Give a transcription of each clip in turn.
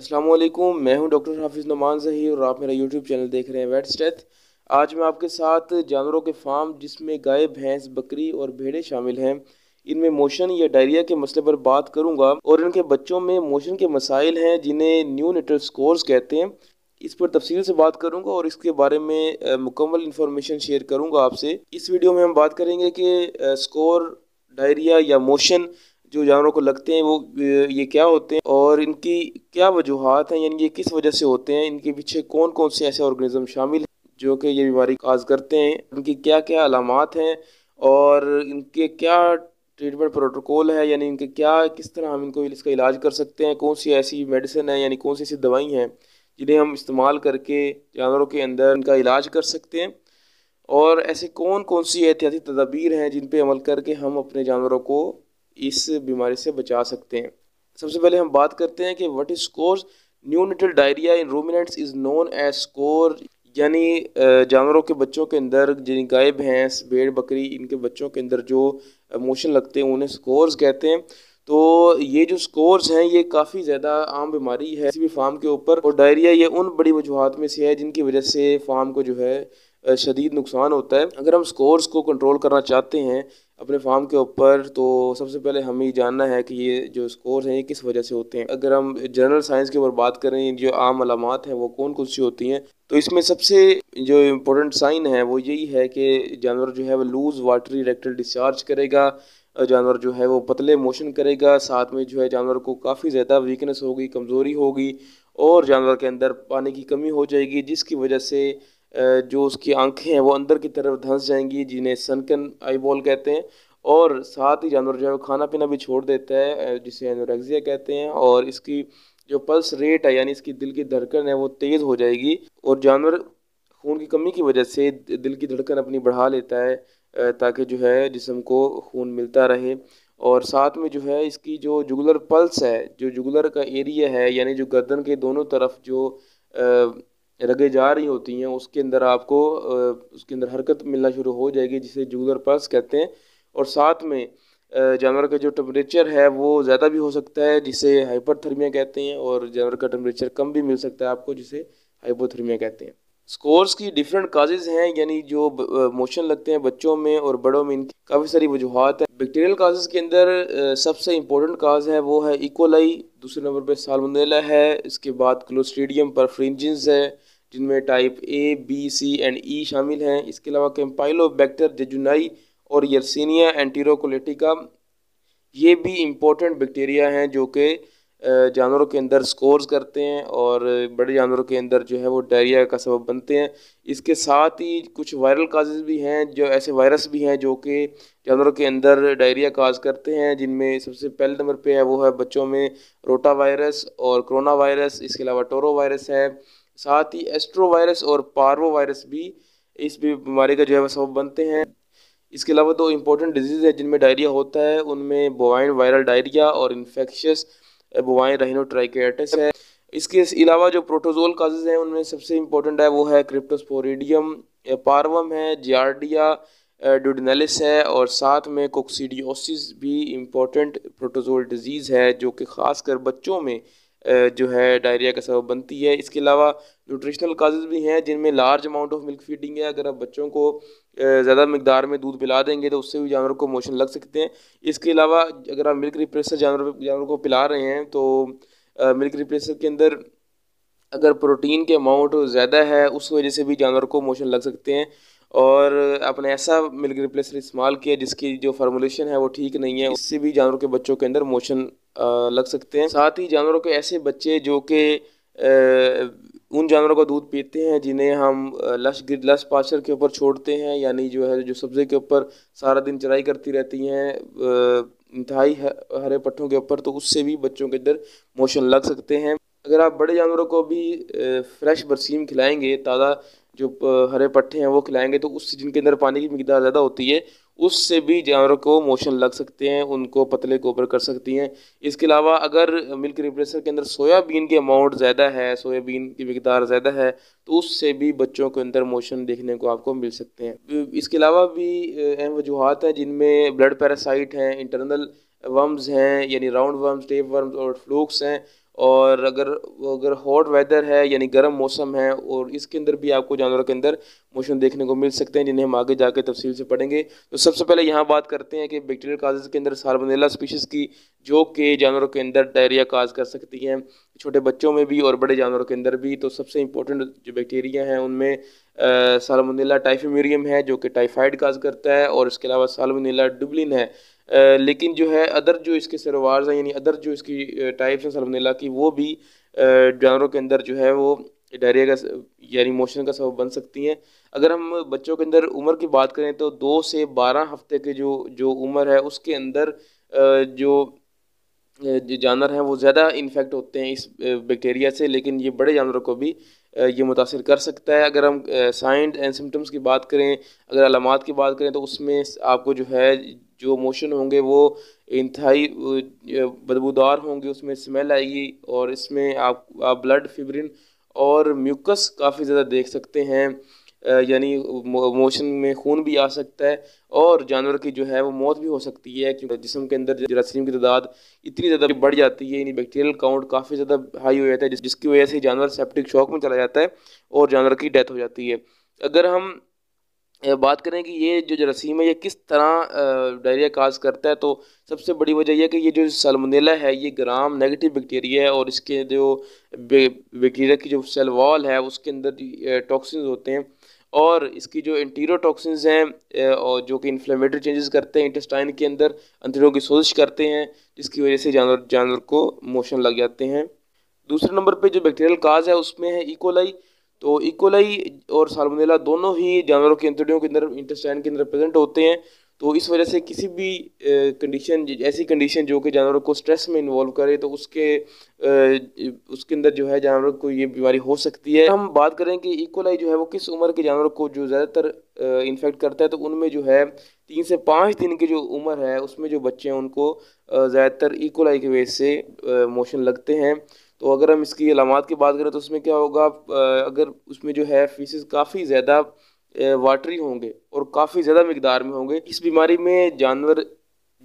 असलम मैं हूं डॉक्टर हाफिज़ नुमान जहीर और आप मेरा यूट्यूब चैनल देख रहे हैं वेट स्टेथ आज मैं आपके साथ जानवरों के फार्म जिसमें गाय भैंस बकरी और भेड़े शामिल हैं इनमें मोशन या डायरिया के मसले पर बात करूंगा और इनके बच्चों में मोशन के मसाइल हैं जिन्हें न्यू नेटल स्कोर्स कहते हैं इस पर तफसील से बात करूंगा और इसके बारे में मुकम्मल इन्फॉर्मेशन शेयर करूंगा आपसे इस वीडियो में हम बात करेंगे कि स्कोर डायरिया या मोशन जो जानवरों को लगते हैं वो ये क्या होते हैं और इनकी क्या वजूहत हैं यानी ये किस वजह से होते हैं इनके पीछे कौन कौन से ऐसे ऑर्गेनिज्म शामिल हैं जो कि ये बीमारी काज करते हैं इनकी क्या क्या अलामत हैं और इनके क्या ट्रीटमेंट प्रोटोकॉल है यानी इनके क्या किस तरह हम इनको इसका इलाज कर सकते हैं कौन सी ऐसी मेडिसिन है यानी कौन सी ऐसी दवाई हैं जिन्हें हम इस्तेमाल करके जानवरों के अंदर इनका इलाज कर सकते हैं और ऐसे कौन कौन सी एहतियाती तदाबीर हैं जिन पर अमल करके हम अपने जानवरों को इस बीमारी से बचा सकते हैं सबसे पहले हम बात करते हैं कि what is scours neonatal diarrhoea in ruminants is known as scour यानी जानवरों के बच्चों के अंदर जिन गाय भैंस भेड़ बकरी इनके बच्चों के अंदर जो मोशन लगते हैं उन्हें स्कोर्स कहते हैं तो ये जो स्कोर्स हैं ये काफ़ी ज़्यादा आम बीमारी है किसी भी फार्म के ऊपर और डायरिया ये उन बड़ी वजूहत में से है जिनकी वजह से फार्म को जो है शदीद नुकसान होता है अगर हम स्कोर्स को कंट्रोल करना चाहते हैं अपने फार्म के ऊपर तो सबसे पहले हमें ये जानना है कि ये जो स्कोर हैं ये किस वजह से होते हैं अगर हम जनरल साइंस के ऊपर बात करें जो आम अलामत हैं वो कौन कौन सी होती हैं तो इसमें सबसे जो इम्पोर्टेंट साइन है वो यही है कि जानवर जो है वो लूज़ वाटरी रेक्टल डिस्चार्ज करेगा जानवर जो है वो पतले मोशन करेगा साथ में जो है जानवर को काफ़ी ज़्यादा वीकनेस होगी कमज़ोरी होगी और जानवर के अंदर पानी की कमी हो जाएगी जिसकी वजह से जो उसकी आंखें हैं वो अंदर की तरफ धंस जाएंगी जिन्हें सनकन आई बॉल कहते हैं और साथ ही जानवर जो है वो खाना पीना भी छोड़ देता है जिसे एनोरेक्सिया कहते हैं और इसकी जो पल्स रेट है यानी इसकी दिल की धड़कन है वो तेज़ हो जाएगी और जानवर खून की कमी की वजह से दिल की धड़कन अपनी बढ़ा लेता है ताकि जो है जिसम को खून मिलता रहे और साथ में जो है इसकी जो जुगलर पल्स है जो जुगलर का एरिया है यानी जो गर्दन के दोनों तरफ जो रगे जा रही होती हैं उसके अंदर आपको उसके अंदर हरकत मिलना शुरू हो जाएगी जिसे जूलर पल्स कहते हैं और साथ में जानवर का जो टेम्परेचर है वो ज़्यादा भी हो सकता है जिसे हाइपरथर्मिया कहते हैं और जानवर का टेम्परेचर कम भी मिल सकता है आपको जिसे हाइपोथर्मिया कहते हैं स्कोर्स की डिफरेंट काजेज हैं यानी जो मोशन लगते हैं बच्चों में और बड़ों में इनकी काफ़ी सारी वजूहत हैं बैक्टीरियल काजेज के अंदर सबसे इम्पोर्टेंट काज है वो है इकोलाई e. दूसरे नंबर पर सालमंदेला है इसके बाद क्लोस्ट्रीडियम परफ्रिंजेंस है जिनमें type A B C and E शामिल हैं इसके अलावा कैम्पाइलो बैक्टर जेजुनाई और यर्सिनिया एंटीरोकोलेटिका ये भी इम्पोर्टेंट बैक्टीरिया हैं जो कि जानवरों के अंदर स्कोर्स करते हैं और बड़े जानवरों के अंदर जो है वो डायरिया का सबब बनते हैं इसके साथ ही कुछ वायरल काजेज भी हैं जो ऐसे वायरस भी हैं जो कि जानवरों के अंदर डायरिया काज करते हैं जिनमें सबसे पहले नंबर पे है वो है बच्चों में रोटा वायरस और करोना वायरस इसके अलावा टोरो वायरस है साथ ही एस्ट्रोवायरस और पार्वो वायरस भी इस बीमारी का जो है वह सब बनते हैं इसके अलावा दो इम्पोर्टेंट डिजीज़ है जिनमें डायरिया होता है उनमें बोवाइन वायरल डायरिया और इन्फेक्शस बोवाइन रहिनोट्राइकेटिस है इसके अलावा जो प्रोटोजोल काजेज हैं उनमें सबसे इम्पोर्टेंट है वो है क्रिप्टोस्पोरिडियम पार्वम है जियार्डिया डुडनलिस है और साथ में कोक्सीडियोसिस भी इम्पोर्टेंट प्रोटोजोल डिजीज़ है जो कि ख़ासकर बच्चों में जो है डायरिया का सबब बनती है इसके अलावा न्यूट्रिशनल काजेज भी हैं जिनमें large amount of milk feeding है अगर आप बच्चों को ज़्यादा मकदार में दूध पिला देंगे तो उससे भी जानवर को मोशन लग सकते हैं इसके अलावा अगर आप मिल्क रिप्रेसर जानवर जानवर को पिला रहे हैं तो मिल्क रिप्रेसर के अंदर अगर प्रोटीन के अमाउंट ज़्यादा है उस वजह से भी जानवर को मोशन लग सकते हैं और आपने ऐसा मिल्क रिप्लेसर इस्तेमाल किया जिसकी जो फार्मोलेशन है वो ठीक नहीं है उससे भी जानवर के बच्चों के अंदर मोशन लग सकते हैं साथ ही जानवरों के ऐसे बच्चे जो कि उन जानवरों का दूध पीते हैं जिन्हें हम लश गिर लश पाचर के ऊपर छोड़ते हैं यानी जो है जो सब्ज़े के ऊपर सारा दिन चराई करती रहती हैं इंतहाई हरे पट्टों के ऊपर तो उससे भी बच्चों के अंदर मोशन लग सकते हैं अगर आप बड़े जानवरों को भी फ्रेश बरसीम खिलाएंगे ताज़ा जो हरे पट्टे हैं वो खिलाएंगे तो उससे जिनके अंदर पानी की मकदार ज़्यादा होती है उससे भी जानवरों को मोशन लग सकते हैं उनको पतले गोबर कर सकती हैं इसके अलावा अगर मिल्क रिप्रेसर के अंदर सोयाबीन के अमाउंट ज़्यादा है सोयाबीन की मकदार ज़्यादा है तो उससे भी बच्चों के अंदर मोशन देखने को आपको मिल सकते हैं इसके अलावा भी अहम वजूहत हैं जिनमें ब्लड पैरासाइट हैं इंटरनल वर्म्स हैं यानी राउंड वर्म्स टेप वर्म्स और फ्लूक्स हैं और अगर अगर हॉट वेदर है यानी गर्म मौसम है और इसके अंदर भी आपको जानवरों के अंदर मोशन देखने को मिल सकते हैं जिन्हें हम आगे जाके तफसील से पढ़ेंगे तो सबसे पहले यहाँ बात करते हैं कि बैक्टीरियल काजेज़ के अंदर सार्बनेला स्पीशीज़ की जो कि जानवरों के अंदर डायरिया काज कर सकती हैं छोटे बच्चों में भी और बड़े जानवरों के अंदर भी तो सबसे इंपॉर्टेंट जो बैक्टीरिया हैं उनमें सालमोनीला टाइफीमेरियम है जो कि टाइफाइड काज करता है और इसके अलावा सालमोनीला डुबलिन है लेकिन जो है अदर जो इसके सरोवार हैं यानी अदर जो इसकी टाइप्स हैं सलमनीला की वो भी जानवरों के अंदर जो है वो डायरिया का यानी मोशन का सबब बन सकती हैं अगर हम बच्चों के अंदर उम्र की बात करें तो दो से बारह हफ्ते के जो जो उम्र है उसके अंदर जो जानवर हैं वो ज़्यादा इन्फेक्ट होते हैं इस बैक्टीरिया से लेकिन ये बड़े जानवरों को भी ये मुतासर कर सकता है अगर हम साइंस एंड सिम्टम्स की बात करें अगर अलामत की बात करें तो उसमें आपको जो है जो मोशन होंगे वो इंतहाई बदबूदार होंगे उसमें स्मेल आएगी और इसमें आप आप ब्लड फिब्रिन और म्यूकस काफ़ी ज़्यादा देख सकते हैं यानी मोशन में खून भी आ सकता है और जानवर की जो है वो मौत भी हो सकती है क्योंकि जिसम के अंदर जरासीम की तादाद इतनी ज़्यादा बढ़ जाती है यानी बैक्टीरियल काउंट काफ़ी ज़्यादा हाई हो जाता है जिसकी वजह से जानवर सेप्टिक शॉक में चला जाता है और जानवर की डेथ हो जाती है अगर हम बात करें कि ये जो जरासीम है ये किस तरह डायरिया काज करता है तो सबसे बड़ी वजह यह कि ये जो सलमनेला है ये ग्राम नेगेटिव बैक्टीरिया है और इसके जो बैक्टीरिया की जो सेल वॉल है उसके अंदर टॉक्सिन होते हैं और इसकी जो इंटीरियर टॉक्सिन्स हैं और जो कि इन्फ्लेमेटरी चेंजेस करते हैं इंटेस्टाइन के अंदर अंदरों की सोजिश करते हैं जिसकी वजह से जानवर जानवर को मोशन लग जाते हैं दूसरे नंबर पे जो बैक्टीरियल काज है उसमें है इकोलाई e. तो इकोलाई और सालमनेला दोनों ही जानवरों के अंतड़ियों के अंदर इंटेस्टाइन के अंदर प्रेजेंट होते हैं तो इस वजह से किसी भी कंडीशन ऐसी कंडीशन जो कि जानवरों को स्ट्रेस में इन्वॉल्व करे तो उसके आ, उसके अंदर जो है जानवरों को ये बीमारी हो सकती है हम बात करें कि इकोलाई जो है वो किस उम्र के जानवरों को जो ज़्यादातर इन्फेक्ट करता है तो उनमें जो है तीन से पाँच दिन की जो उम्र है उसमें जो बच्चे हैं उनको ज़्यादातर इकोलाई की वजह से मोशन लगते हैं तो अगर हम इसकी अलामत की बात करें तो उसमें क्या होगा अगर उसमें जो है फीसिस काफ़ी ज़्यादा वाटरी होंगे और काफ़ी ज़्यादा मकदार में होंगे इस बीमारी में जानवर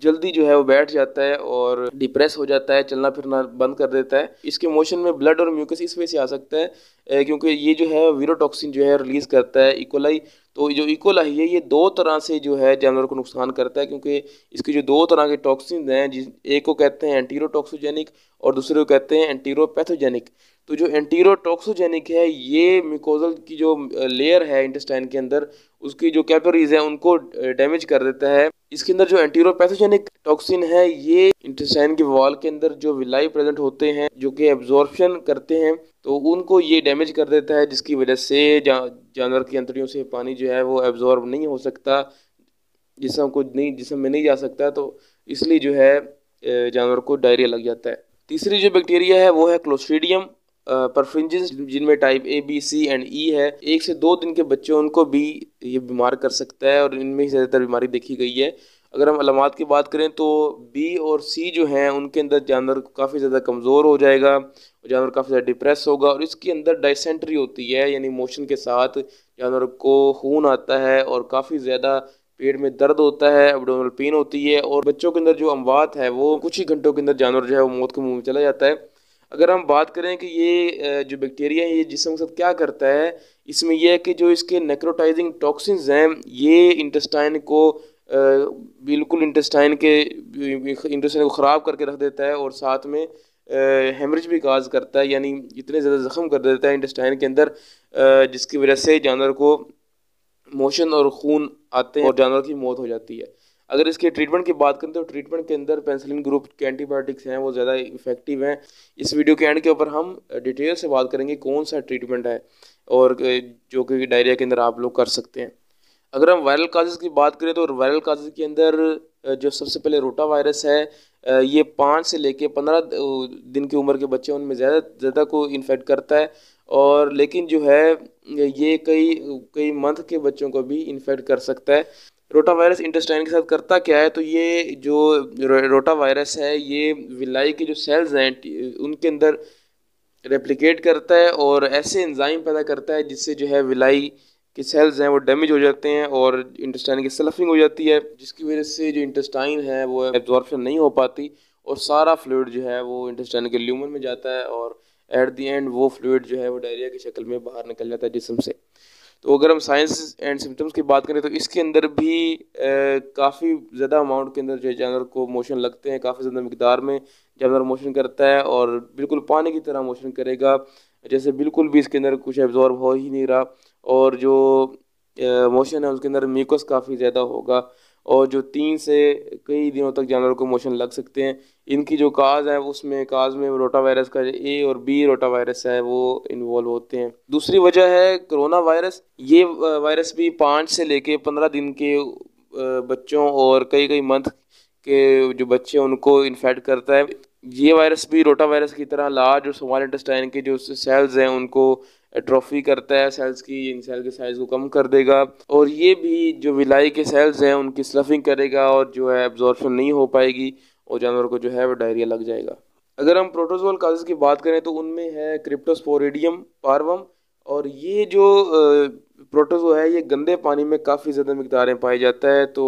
जल्दी जो है वो बैठ जाता है और डिप्रेस हो जाता है चलना फिरना बंद कर देता है इसके मोशन में ब्लड और म्यूकस इस वजह से आ सकता है क्योंकि ये जो है वीरोटॉक्सिन जो है रिलीज़ करता है इकोलाई e. तो जो इकोला e. है ये दो तरह से जो है जानवर को नुकसान करता है क्योंकि इसके जो दो तरह के टॉक्सिन हैं जिस एक को कहते हैं एंटीरोटॉक्सोजेनिक और दूसरे को कहते हैं एंटीरोपैथोजेनिक तो जो एंटीरोटॉक्सोजेनिक है ये म्यूकोजल की जो लेयर है इंटेस्टाइन के अंदर उसकी जो कैपरीज हैं उनको डैमेज कर देता है इसके अंदर जो एंटीरो पैथोजेनिक टॉक्सिन है ये इंटेसाइन के वॉल के अंदर जो विलाई प्रेजेंट होते हैं जो कि एब्जॉर्प्शन करते हैं तो उनको ये डैमेज कर देता है जिसकी वजह से जा, जानवर की अंतड़ियों से पानी जो है वो एब्जॉर्ब नहीं हो सकता जिसम को नहीं जिसम में नहीं जा सकता तो इसलिए जो है जानवर को डायरिया लग जाता है तीसरी जो बैक्टीरिया है वो है क्लोस्ट्रीडियम परफ्रिंजेंस जिनमें type A B C and E है एक से दो दिन के बच्चों उनको भी ये बीमार कर सकता है और इनमें ही ज़्यादातर बीमारी देखी गई है अगर हम अलामत की बात करें तो बी और सी जो हैं उनके अंदर जानवर काफ़ी ज़्यादा कमज़ोर हो जाएगा और जानवर काफ़ी ज़्यादा डिप्रेस होगा और इसके अंदर डाइसेंट्री होती है यानी मोशन के साथ जानवर को खून आता है और काफ़ी ज़्यादा पेट में दर्द होता है एबडोमल पेन होती है और बच्चों के अंदर जो अमवात है वो कुछ ही घंटों के अंदर जानवर जो है वो मौत के मुँह में चला जाता है अगर हम बात करें कि ये जो बैक्टीरिया है ये जिसम के साथ क्या करता है इसमें यह है कि जो इसके नेक्रोटाइजिंग टॉक्सिन्स हैं ये इंटेस्टाइन को बिल्कुल इंटेस्टाइन के इंटेस्टाइन को ख़राब करके रख देता है और साथ में हेमरेज भी काज करता है यानी इतने ज़्यादा ज़ख्म कर देता है इंटेस्टाइन के अंदर जिसकी वजह से जानवर को मोशन और खून आते हैं और जानवर की मौत हो जाती है अगर इसके ट्रीटमेंट की बात करें तो ट्रीटमेंट के अंदर पेंसिलिन ग्रुप के एंटीबायोटिक्स हैं वो ज़्यादा इफेक्टिव हैं इस वीडियो के एंड के ऊपर हम डिटेल से बात करेंगे कौन सा ट्रीटमेंट है और जो कि डायरिया के अंदर आप लोग कर सकते हैं अगर हम वायरल काजेज़ की बात करें तो वायरल काजेज़ के अंदर जो सबसे पहले रोटा वायरस है ये पाँच से लेके पंद्रह दिन की उम्र के बच्चे उनमें ज़्यादा ज़्यादा को इन्फेक्ट करता है और लेकिन जो है ये कई कई मंथ के बच्चों को भी इन्फेक्ट कर सकता है रोटा वायरस इंटेस्टाइन के साथ करता क्या है तो ये जो रोटा वायरस है ये विलाई के जो सेल्स हैं उनके अंदर रेप्लिकेट करता है और ऐसे एंजाइम पैदा करता है जिससे जो है विलाई के सेल्स हैं वो डैमेज हो जाते हैं और इंटेस्टाइन की स्लफिंग हो जाती है जिसकी वजह से जो इंटेस्टाइन है वो एब्जॉर्बशन नहीं हो पाती और सारा फ्लूड जो है वो इंटेस्टाइन के ल्यूमन में जाता है और एट दी एंड वो फ्लूड जो है वो डायरिया की शक्ल में बाहर निकल जाता है जिसम से तो अगर हम साइंस एंड सिम्टम्स की बात करें तो इसके अंदर भी काफ़ी ज़्यादा अमाउंट के अंदर जो है जानवर को मोशन लगते हैं काफ़ी ज़्यादा मकदार में जानवर मोशन करता है और बिल्कुल पानी की तरह मोशन करेगा जैसे बिल्कुल भी इसके अंदर कुछ एब्जॉर्ब हो ही नहीं रहा और जो मोशन है उसके अंदर म्यूकस काफ़ी ज़्यादा होगा और जो तीन से कई दिनों तक जानवरों को मोशन लग सकते हैं इनकी जो काज है उसमें काज में रोटा वायरस का ए और बी रोटा वायरस है वो इन्वॉल्व होते हैं दूसरी वजह है कोरोना वायरस ये वायरस भी पाँच से लेके पंद्रह दिन के बच्चों और कई कई मंथ के जो बच्चे उनको इन्फेक्ट करता है ये वायरस भी रोटा वायरस की तरह लार्ज और स्मॉल इंटेस्टाइन के जो सेल्स हैं उनको एट्रोफी करता है सेल्स की इन सेल के साइज़ को कम कर देगा और ये भी जो विलाई के सेल्स हैं उनकी स्लफिंग करेगा और जो है एब्जॉर्बन नहीं हो पाएगी और जानवर को जो है वो डायरिया लग जाएगा अगर हम प्रोटोजोल काजेज़ की बात करें तो उनमें है क्रिप्टोस्पोरेडियम पारवम और ये जो प्रोटोजो है ये गंदे पानी में काफ़ी ज़्यादा मकदार में पाया जाता है तो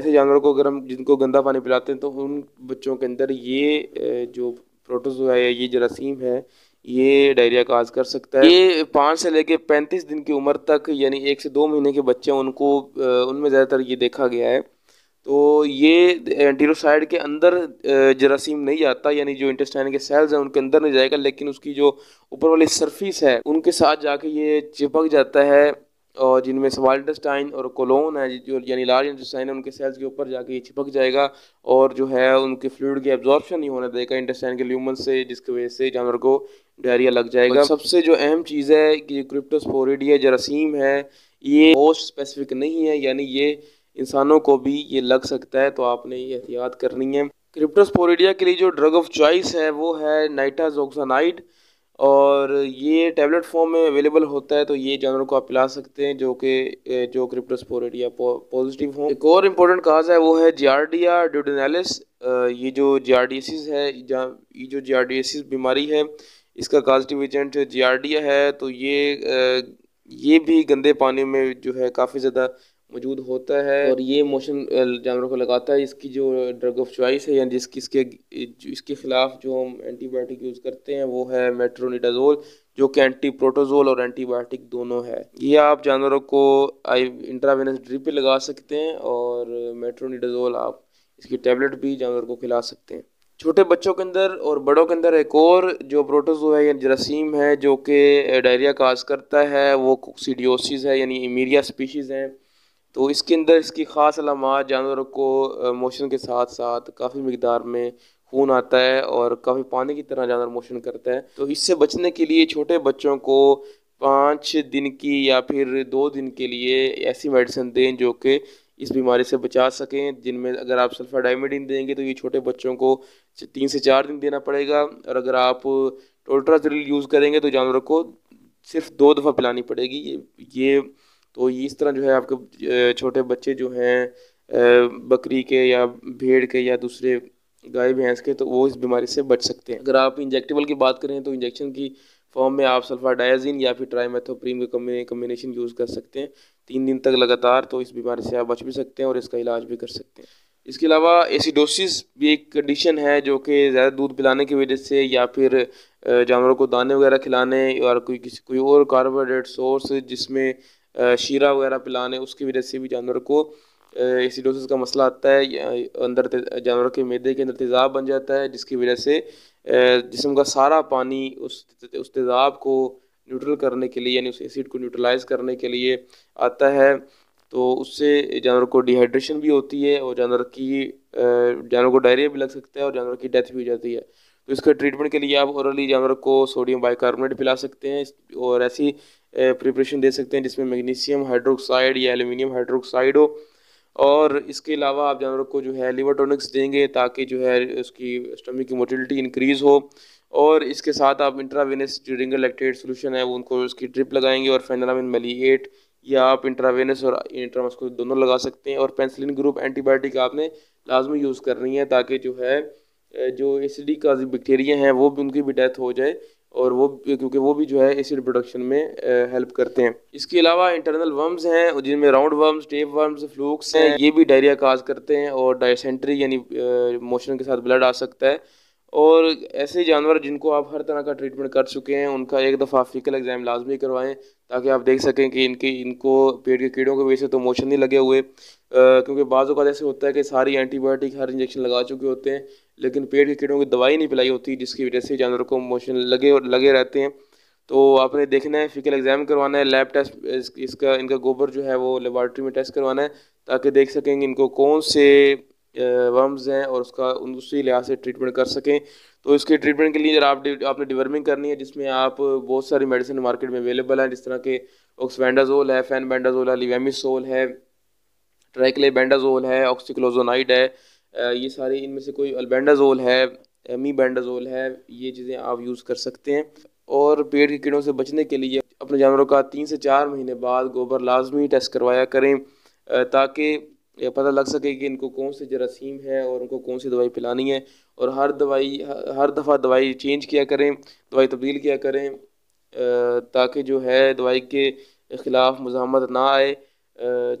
ऐसे जानवरों को अगर हम जिनको गंदा पानी पिलाते हैं तो उन बच्चों के अंदर ये जो प्रोटोजो है ये जरासीम है ये डायरिया काज कर सकता है ये पाँच से लेके पैंतीस दिन की उम्र तक यानी एक से दो महीने के बच्चे उनको उनमें ज़्यादातर ये देखा गया है तो ये एंटीरोसाइड के अंदर जरासीम नहीं आता यानी जो इंटेस्टाइन के सेल्स हैं उनके अंदर नहीं जाएगा लेकिन उसकी जो ऊपर वाली सरफेस है उनके साथ जाके ये चिपक जाता है और जिनमें इंटेस्टाइन और कोलोन है जो यानी लार्ज इंटेस्टाइन है उनके सेल्स के ऊपर जाके ये चिपक जाएगा और जो है उनके फ्लूड की एब्जॉर्बशन नहीं होने देगा इंटेस्टाइन के ल्यूमन से जिसकी वजह से जानवर को डायरिया लग जाएगा सबसे जो अहम चीज़ है कि क्रिप्टोस्पोरिडिया जरासीम है ये होस्ट स्पेसिफिक नहीं है यानी ये इंसानों को भी ये लग सकता है तो आपने ये एहतियात करनी है क्रिप्टोस्पोरिडिया के लिए जो ड्रग ऑफ चॉइस है वो है नाइटाजोक्सानाइड और ये टैबलेट फॉर्म में अवेलेबल होता है तो ये जानवरों को आप पिला सकते हैं जो कि जो क्रिप्टोस्पोरिडिया पॉजिटिव हों एक और इम्पोर्टेंट काज है वो है जियारडिया ड्यूडनालिस ये जो जियारडियसिस है ये जो जियारडियसिस बीमारी है इसका पॉजिटिव एजेंट जियार्डिया है तो ये ये भी गंदे पानी में जो है काफ़ी ज़्यादा मौजूद होता है और ये मोशन जानवरों को लगाता है इसकी जो ड्रग ऑफ चॉइस है यानी जिसकी इसके इसके ख़िलाफ़ जो हम एंटीबायोटिक यूज़ करते हैं वो है मेट्रोनिडाजोल जो कि एंटी प्रोटोजोल और एंटीबायोटिक दोनों है ये आप जानवरों को आई इंट्रावेनस ड्रिप भी लगा सकते हैं और मेट्रोनिडाजोल आप इसकी टेबलेट भी जानवर को खिला सकते हैं छोटे बच्चों के अंदर और बड़ों के अंदर एक और जो प्रोटोजो है यानी जरासीम है जो कि डायरिया काज करता है वो कुकसीडियोसिस है यानी इमीरिया स्पीशीज़ हैं तो इसके अंदर इसकी ख़ास अलामत जानवरों को मोशन के साथ साथ काफ़ी मकदार में खून आता है और काफ़ी पानी की तरह जानवर मोशन करता है तो इससे बचने के लिए छोटे बच्चों को पाँच दिन की या फिर दो दिन के लिए ऐसी मेडिसिन दें जो कि इस बीमारी से बचा सकें जिनमें अगर आप सल्फा डाइमेडिन देंगे तो ये छोटे बच्चों को तीन से चार दिन देना पड़ेगा और अगर आप टोल्ट्राजरिल यूज़ करेंगे तो जानवर को सिर्फ दो दफ़ा पिलानी पड़ेगी ये ये तो ये इस तरह जो है आपके छोटे बच्चे जो हैं बकरी के या भेड़ के या दूसरे गाय भैंस के तो वो इस बीमारी से बच सकते हैं अगर आप इंजेक्टेबल की बात करें तो इंजेक्शन की फॉर्म में आप सल्फाडायाजीन या फिर ट्राईमेथोप्रीम का कम्बिनेशन यूज़ कर सकते हैं तीन दिन तक लगातार तो इस बीमारी से आप बच भी सकते हैं और इसका इलाज भी कर सकते हैं इसके अलावा एसिडोसिस भी एक कंडीशन है जो कि ज़्यादा दूध पिलाने की वजह से या फिर जानवरों को दाने वगैरह खिलाने और कोई किसी कोई और कार्बोहाइड्रेट सोर्स जिसमें शीरा वगैरह पिलाने उसकी वजह से भी जानवर को एसिडोसिस का मसला आता है अंदर जानवर के मैदे के अंदर तेज़ाब बन जाता है जिसकी वजह से जिसम का सारा पानी उस उस तेज़ाब को न्यूट्रल करने के लिए यानी उस एसिड को न्यूट्रलाइज करने के लिए आता है तो उससे जानवर को डिहाइड्रेशन भी होती है और जानवर की जानवर को डायरिया भी लग सकता है और जानवर की डेथ भी हो जाती है तो इसका ट्रीटमेंट के लिए आप औरली जानवर को सोडियम बाइकार्बोनेट पिला सकते हैं और ऐसी प्रिपरेशन दे सकते हैं जिसमें मैग्नीशियम हाइड्रोक्साइड या एल्यूमिनियम हाइड्रोक्साइड हो और इसके अलावा आप जानवरों को जो है लिवर टॉनिक्स देंगे ताकि जो है उसकी स्टमिक की मोटिलिटी इंक्रीज़ हो और इसके साथ आप इंट्रावेनस जो रिंगल लैक्टेट सोल्यूशन है वो उनको उसकी ड्रिप लगाएंगे और फेनामिन मेली एट या आप इंट्रावेनस और को दोनों लगा सकते हैं और पेंसिलिन ग्रुप एंटीबायोटिक आपने लाजमी यूज़ करनी है ताकि जो है जो एसिडी का बैक्टीरिया हैं वो भी उनकी भी डेथ हो जाए और वो क्योंकि वो भी जो है एसिड प्रोडक्शन में हेल्प करते हैं इसके अलावा इंटरनल वर्म्स हैं जिनमें round worms tape worms flukes हैं ये भी डायरिया काज करते हैं और डायसेंट्री यानी मोशन के साथ ब्लड आ सकता है और ऐसे जानवर जिनको आप हर तरह का ट्रीटमेंट कर चुके हैं उनका एक दफ़ा फिकल एग्ज़ाम लाजमी करवाएं ताकि आप देख सकें कि इनकी इनको पेट के कीड़ों की वजह से तो मोशन नहीं लगे हुए आ, क्योंकि बाजों का ऐसे होता है कि सारी एंटीबायोटिक हर इंजेक्शन लगा चुके होते हैं लेकिन पेट के कीड़ों की दवाई नहीं पिलाई होती जिसकी वजह से जानवरों को मोशन लगे और लगे रहते हैं तो आपने देखना है फिकल एग्ज़ाम करवाना है लैब टेस्ट इसका इनका गोबर जो है वो लेबॉर्ट्री में टेस्ट करवाना है ताकि देख सकें इनको कौन से वर्म्स हैं और उसका उसी लिहाज से ट्रीटमेंट कर सकें तो इसके ट्रीटमेंट के लिए जरा आप आपने डिवर्मिंग करनी है जिसमें आप बहुत सारी मेडिसिन मार्केट में अवेलेबल हैं जिस तरह के ऑक्सबेंडाजोल है फैन बेंडाजोल है लिवेमिसोल है ट्राइकले बेंडाजोल है ऑक्सीक्लोजोनाइड है ये सारी इनमें से कोई अल्बेंडाजोल है एमी बेंडाजोल है ये चीज़ें आप यूज़ कर सकते हैं और पेड़ के कीड़ों से बचने के लिए अपने जानवरों का तीन से चार महीने बाद गोबर लाजमी टेस्ट करवाया करें ताकि पता लग सके कि इनको कौन से जरासीम है और उनको कौन सी दवाई पिलानी है और हर दवाई हर दफ़ा दवाई चेंज किया करें दवाई तब्दील किया करें ताकि जो है दवाई के ख़िलाफ़ मजामत ना आए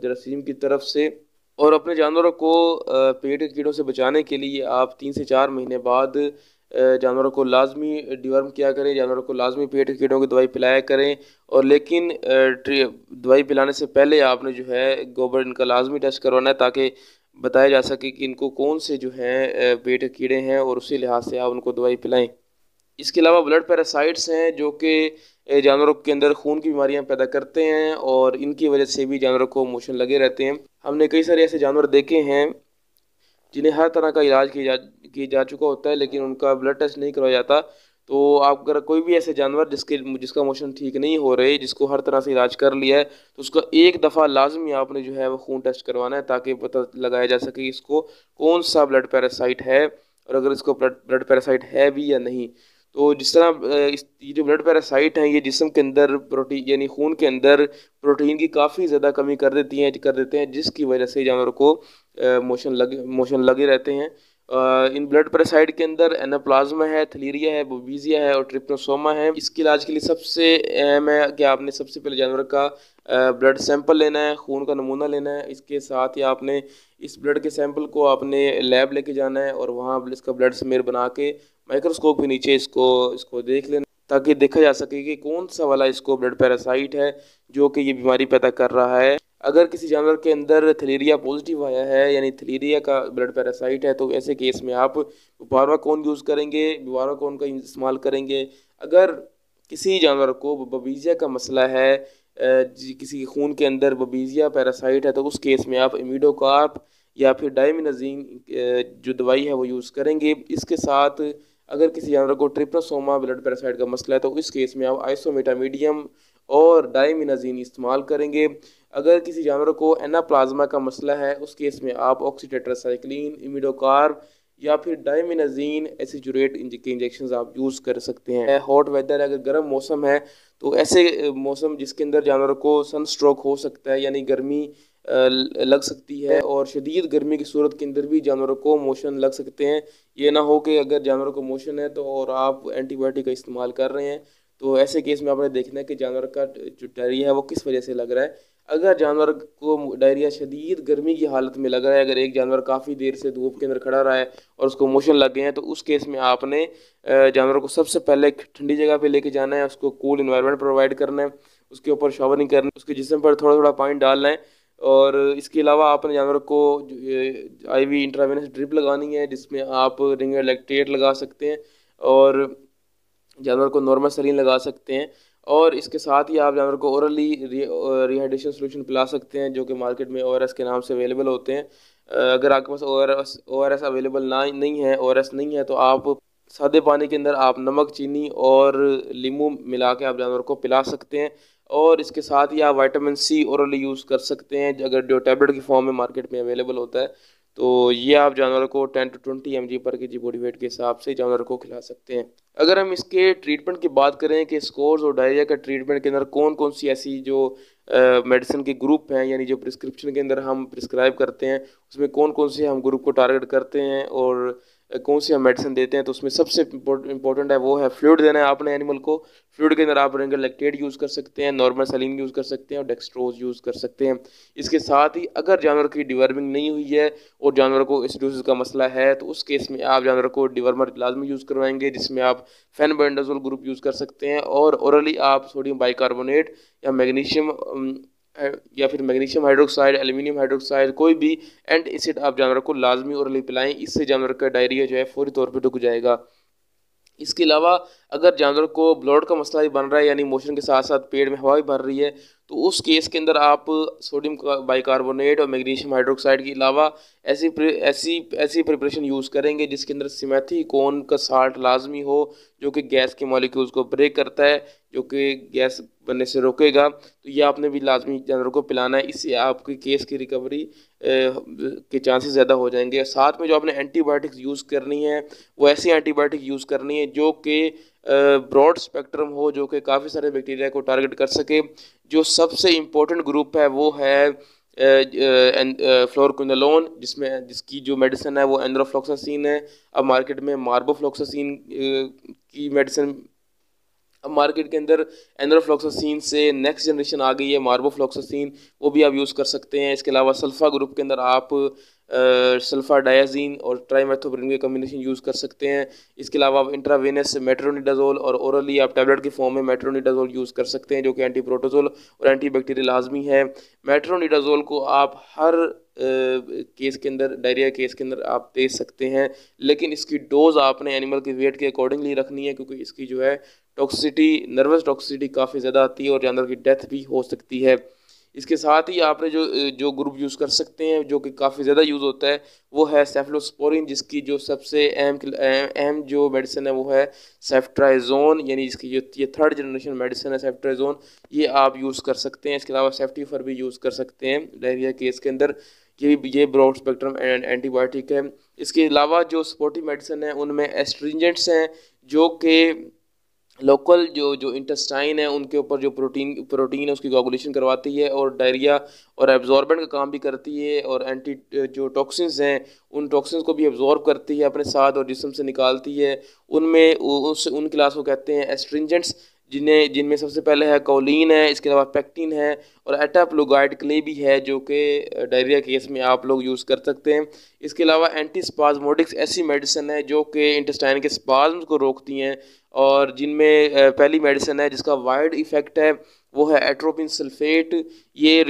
जरासीम की तरफ से और अपने जानवरों को पेट के कीड़ों से बचाने के लिए आप तीन से चार महीने बाद जानवरों को लाजमी डिवर्म किया करें जानवरों को लाजमी पेट के कीड़ों की दवाई पिलाया करें और लेकिन दवाई पिलाने से पहले आपने जो है गोबर इनका लाजमी टेस्ट करवाना है ताकि बताया जा सके कि इनको कौन से जो हैं पेट कीड़े हैं और उसी लिहाज से आप उनको दवाई पिलाएं इसके अलावा ब्लड पैरासाइट्स हैं जो कि जानवरों के अंदर खून की बीमारियां पैदा करते हैं और इनकी वजह से भी जानवरों को मोशन लगे रहते हैं हमने कई सारे ऐसे जानवर देखे हैं जिन्हें हर तरह का इलाज किया जा किया जा चुका होता है लेकिन उनका ब्लड टेस्ट नहीं करवाया जाता तो आप अगर कोई भी ऐसे जानवर जिसके जिसका मोशन ठीक नहीं हो रहे जिसको हर तरह से इलाज कर लिया है तो उसका एक दफ़ा लाजमी आपने जो है वो खून टेस्ट करवाना है ताकि पता लगाया जा सके इसको कौन सा ब्लड पैरासाइट है और अगर इसको ब्लड पैरासाइट है भी या नहीं तो जिस तरह इस ये जो ब्लड पैरासाइट हैं ये जिसम के अंदर प्रोटीन यानी खून के अंदर प्रोटीन की काफ़ी ज़्यादा कमी कर देती हैं कर देते हैं जिसकी वजह से जानवरों को मोशन लगे मोशन लगे रहते हैं इन ब्लड प्रेसाइड के अंदर एनाप्लाज्मा है थलीरिया है बोबीजिया है और ट्रिप्नोसोमा है इसके इलाज के लिए सबसे अहम है कि आपने सबसे पहले जानवर का ब्लड सैंपल लेना है खून का नमूना लेना है इसके साथ ही आपने इस ब्लड के सैंपल को आपने लैब लेके जाना है और वहाँ इसका ब्लड समेर बना के माइक्रोस्कोप के नीचे इसको इसको देख लेना ताकि देखा जा सके कि कौन सा वाला इसको ब्लड पैरासाइट है जो कि ये बीमारी पैदा कर रहा है अगर किसी जानवर के अंदर थलेरिया पॉजिटिव आया है यानी थलेरिया का ब्लड पैरासाइट है तो ऐसे केस में आप कौन यूज़ करेंगे कौन का इस्तेमाल करेंगे अगर किसी जानवर को बबीजिया का मसला है किसी के खून के अंदर बबीजिया पैरासाइट है तो उस केस में आप इमिडोकार्प या फिर डायमिनजीन जो दवाई है वो यूज़ करेंगे इसके साथ अगर किसी जानवर को ट्रिप्रोसोमा ब्लड पैरासाइट का मसला है तो इस केस में आप आइसोमीटामीडियम और डायमिनजीन इस्तेमाल करेंगे अगर किसी जानवर को एनाप्लाज्मा का मसला है उस केस में आप ऑक्सीटेट्रासाइक्लिन इमिडोकार्ब या फिर डायमिनाजीन एसिजुरेट के इंजेक्शन आप यूज़ कर सकते हैं हॉट वेदर अगर गर्म मौसम है तो ऐसे मौसम जिसके अंदर जानवरों को सन स्ट्रोक हो सकता है यानी गर्मी लग सकती है और शदीद गर्मी की सूरत के अंदर भी जानवरों को मोशन लग सकते हैं ये ना हो कि अगर जानवरों को मोशन है तो और आप एंटीबायोटिक का इस्तेमाल कर रहे हैं तो ऐसे केस में आपने देखना है कि जानवर का जो डायरिया है वो किस वजह से लग रहा है अगर जानवर को डायरिया शदीद गर्मी की हालत में लग रहा है अगर एक जानवर काफ़ी देर से धूप के अंदर खड़ा रहा है और उसको मोशन लग गए हैं तो उस केस में आपने जानवर को सबसे पहले ठंडी जगह पे लेके जाना है उसको कूल इन्वायरमेंट प्रोवाइड करना है उसके ऊपर शॉवरिंग करना है उसके जिसम पर थोड़ा थोड़ा पानी डालना है और इसके अलावा आपने जानवर को आई वी इंट्रावेनस ड्रिप लगानी है जिसमें आप रिंग इलेक्ट्रेट लगा सकते हैं और जानवर को नॉर्मल सरीन लगा सकते हैं और इसके साथ ही आप जानवर को औरली रिहाइड्रेशन सोल्यूशन पिला सकते हैं जो कि मार्केट में ओ के नाम से अवेलेबल होते हैं uh, अगर आपके पास ओ आर एस अवेलेबल ना नहीं है ओ नहीं है तो आप सादे पानी के अंदर आप नमक चीनी और लीमू मिला के आप जानवर को पिला सकते हैं और इसके साथ ही आप वाइटामिन सी औरली यूज़ कर सकते हैं अगर जो टैबलेट की फॉर्म में मार्केट में अवेलेबल होता है तो ये आप जानवर को 10 टू 20 एम पर के जी बॉडी वेट के हिसाब से जानवर को खिला सकते हैं अगर हम इसके ट्रीटमेंट की बात करें कि स्कोर्स और डायरिया का ट्रीटमेंट के अंदर कौन कौन सी ऐसी जो मेडिसिन के ग्रुप हैं यानी जो प्रिस्क्रिप्शन के अंदर हम प्रिस्क्राइब करते हैं उसमें कौन कौन से हम ग्रुप को टारगेट करते हैं और कौन सी हम मेडिसिन देते हैं तो उसमें सबसे इंपॉर्टेंट है वो है फ्लूड देना है आपने एनिमल को फ्लूड के अंदर आप रेंगल लेक्टेड यूज़ कर सकते हैं नॉर्मल सलीन यूज़ कर सकते हैं और डेक्स्ट्रोज यूज़ कर सकते हैं इसके साथ ही अगर जानवर की डिवर्मिंग नहीं हुई है और जानवर को डूज का मसला है तो उस केस में आप जानवर को डिवर्मर लाजमी यूज़ करवाएंगे जिसमें आप फैनबेंडाजोल ग्रुप यूज़ कर सकते हैं और औरली आप सोडियम बाईकार्बोनेट या मैगनीशियम या फिर मैग्नीशियम हाइड्रोक्साइड एल्यूमिनियम हाइड्रोक्साइड कोई भी एंड एसिड आप जानवर को लाजमी और पिलाएं इससे जानवर का डायरिया जो है फौरी तौर पर रुक जाएगा इसके अलावा अगर जानवर को ब्लड का मसला भी बन रहा है यानी मोशन के साथ साथ पेट में हवा भी भर रही है तो उस केस के अंदर आप सोडियम बाइकार्बोनेट और मैग्नीशियम हाइड्रोक्साइड के अलावा ऐसी ऐसी ऐसी प्रिपरेशन यूज़ करेंगे जिसके अंदर कोन का साल्ट लाजमी हो जो कि गैस के मॉलिक्यूल्स को ब्रेक करता है जो कि गैस बनने से रोकेगा तो ये आपने भी लाजमी जानवरों को पिलाना है इससे आपके केस की रिकवरी के चांसेस ज़्यादा हो जाएंगे साथ में जो आपने एंटीबायोटिक्स यूज़ करनी है वो ऐसी एंटीबायोटिक यूज़ करनी है जो कि ब्रॉड स्पेक्ट्रम हो जो कि काफ़ी सारे बैक्टीरिया को टारगेट कर सके जो सबसे इम्पोर्टेंट ग्रुप है वो है फ्लोरकुनलोन जिसमें जिसकी जो मेडिसिन है वो एंड्रोफ्लोक्सासिन है अब मार्केट में मार्बोफ्लोक्सासिन की मेडिसिन अब मार्केट के अंदर एंड्रोफ्लोक्सासिन से नेक्स्ट जनरेशन आ गई है मार्बोफ्लोक्सासिन वो भी आप यूज़ कर सकते हैं इसके अलावा सल्फा ग्रुप के अंदर आप सल्फ़ा डायाजीन और ट्राईमेथोब्रिन के कम्बिनेशन यूज़ कर सकते हैं इसके अलावा आप इंट्रावेनस मेट्रोनिडाजोल और औरली आप टैबलेट के फॉर्म में मेट्रोनिडाजोल यूज़ कर सकते हैं जो कि एंटी प्रोटोजोल और एंटी बैक्टीरियल लाजमी है मेट्रोनिडाजोल को आप हर केस के अंदर डायरिया केस के अंदर आप दे सकते हैं लेकिन इसकी डोज़ आपने एनिमल के वेट के अकॉर्डिंगली रखनी है क्योंकि इसकी जो है टॉक्सिटी नर्वस टॉक्सिटी काफ़ी ज़्यादा आती है और जानवर की डेथ भी हो सकती है इसके साथ ही आपने जो जो ग्रुप यूज़ कर सकते हैं जो कि काफ़ी ज़्यादा यूज़ होता है वो है सेफलोसपोरिन जिसकी जो सबसे अहम अहम जो मेडिसिन है वो है सेफ्ट्राइजोन यानी इसकी ये, ये थर्ड जनरेशन मेडिसिन है सेफ्ट्राइजोन ये आप यूज़ कर सकते हैं इसके अलावा सेफ्टीफर भी यूज़ कर सकते हैं डायरिया केस के अंदर ये ये ब्रॉड स्पेक्ट्रम एंटीबायोटिक है इसके अलावा जो सपोर्टिव मेडिसिन है उनमें एस्ट्रीजेंट्स हैं जो कि लोकल जो जो इंटेस्टाइन है उनके ऊपर जो प्रोटीन प्रोटीन है उसकी कॉगुलेशन करवाती है और डायरिया और एब्जॉर्बेंट का काम भी करती है और एंटी जो टॉक्सिन हैं उन टॉक्सिन को भी एब्जॉर्ब करती है अपने साथ और जिसम से निकालती है उनमें उस उन क्लास को कहते हैं एस्ट्रिंजेंट्स जिन्हें जिनमें सबसे पहले है कोलिन है इसके अलावा पैक्टिन है और एटाप्लोगाइड क्ले भी है जो कि डायरिया केस में आप लोग यूज़ कर सकते हैं इसके अलावा एंटी स्पाजमोटिक्स ऐसी मेडिसिन है जो कि इंटेस्टाइन के स्पाज को रोकती हैं और जिनमें पहली मेडिसिन है जिसका वाइड इफ़ेक्ट है वो है एट्रोपिन सल्फेट ये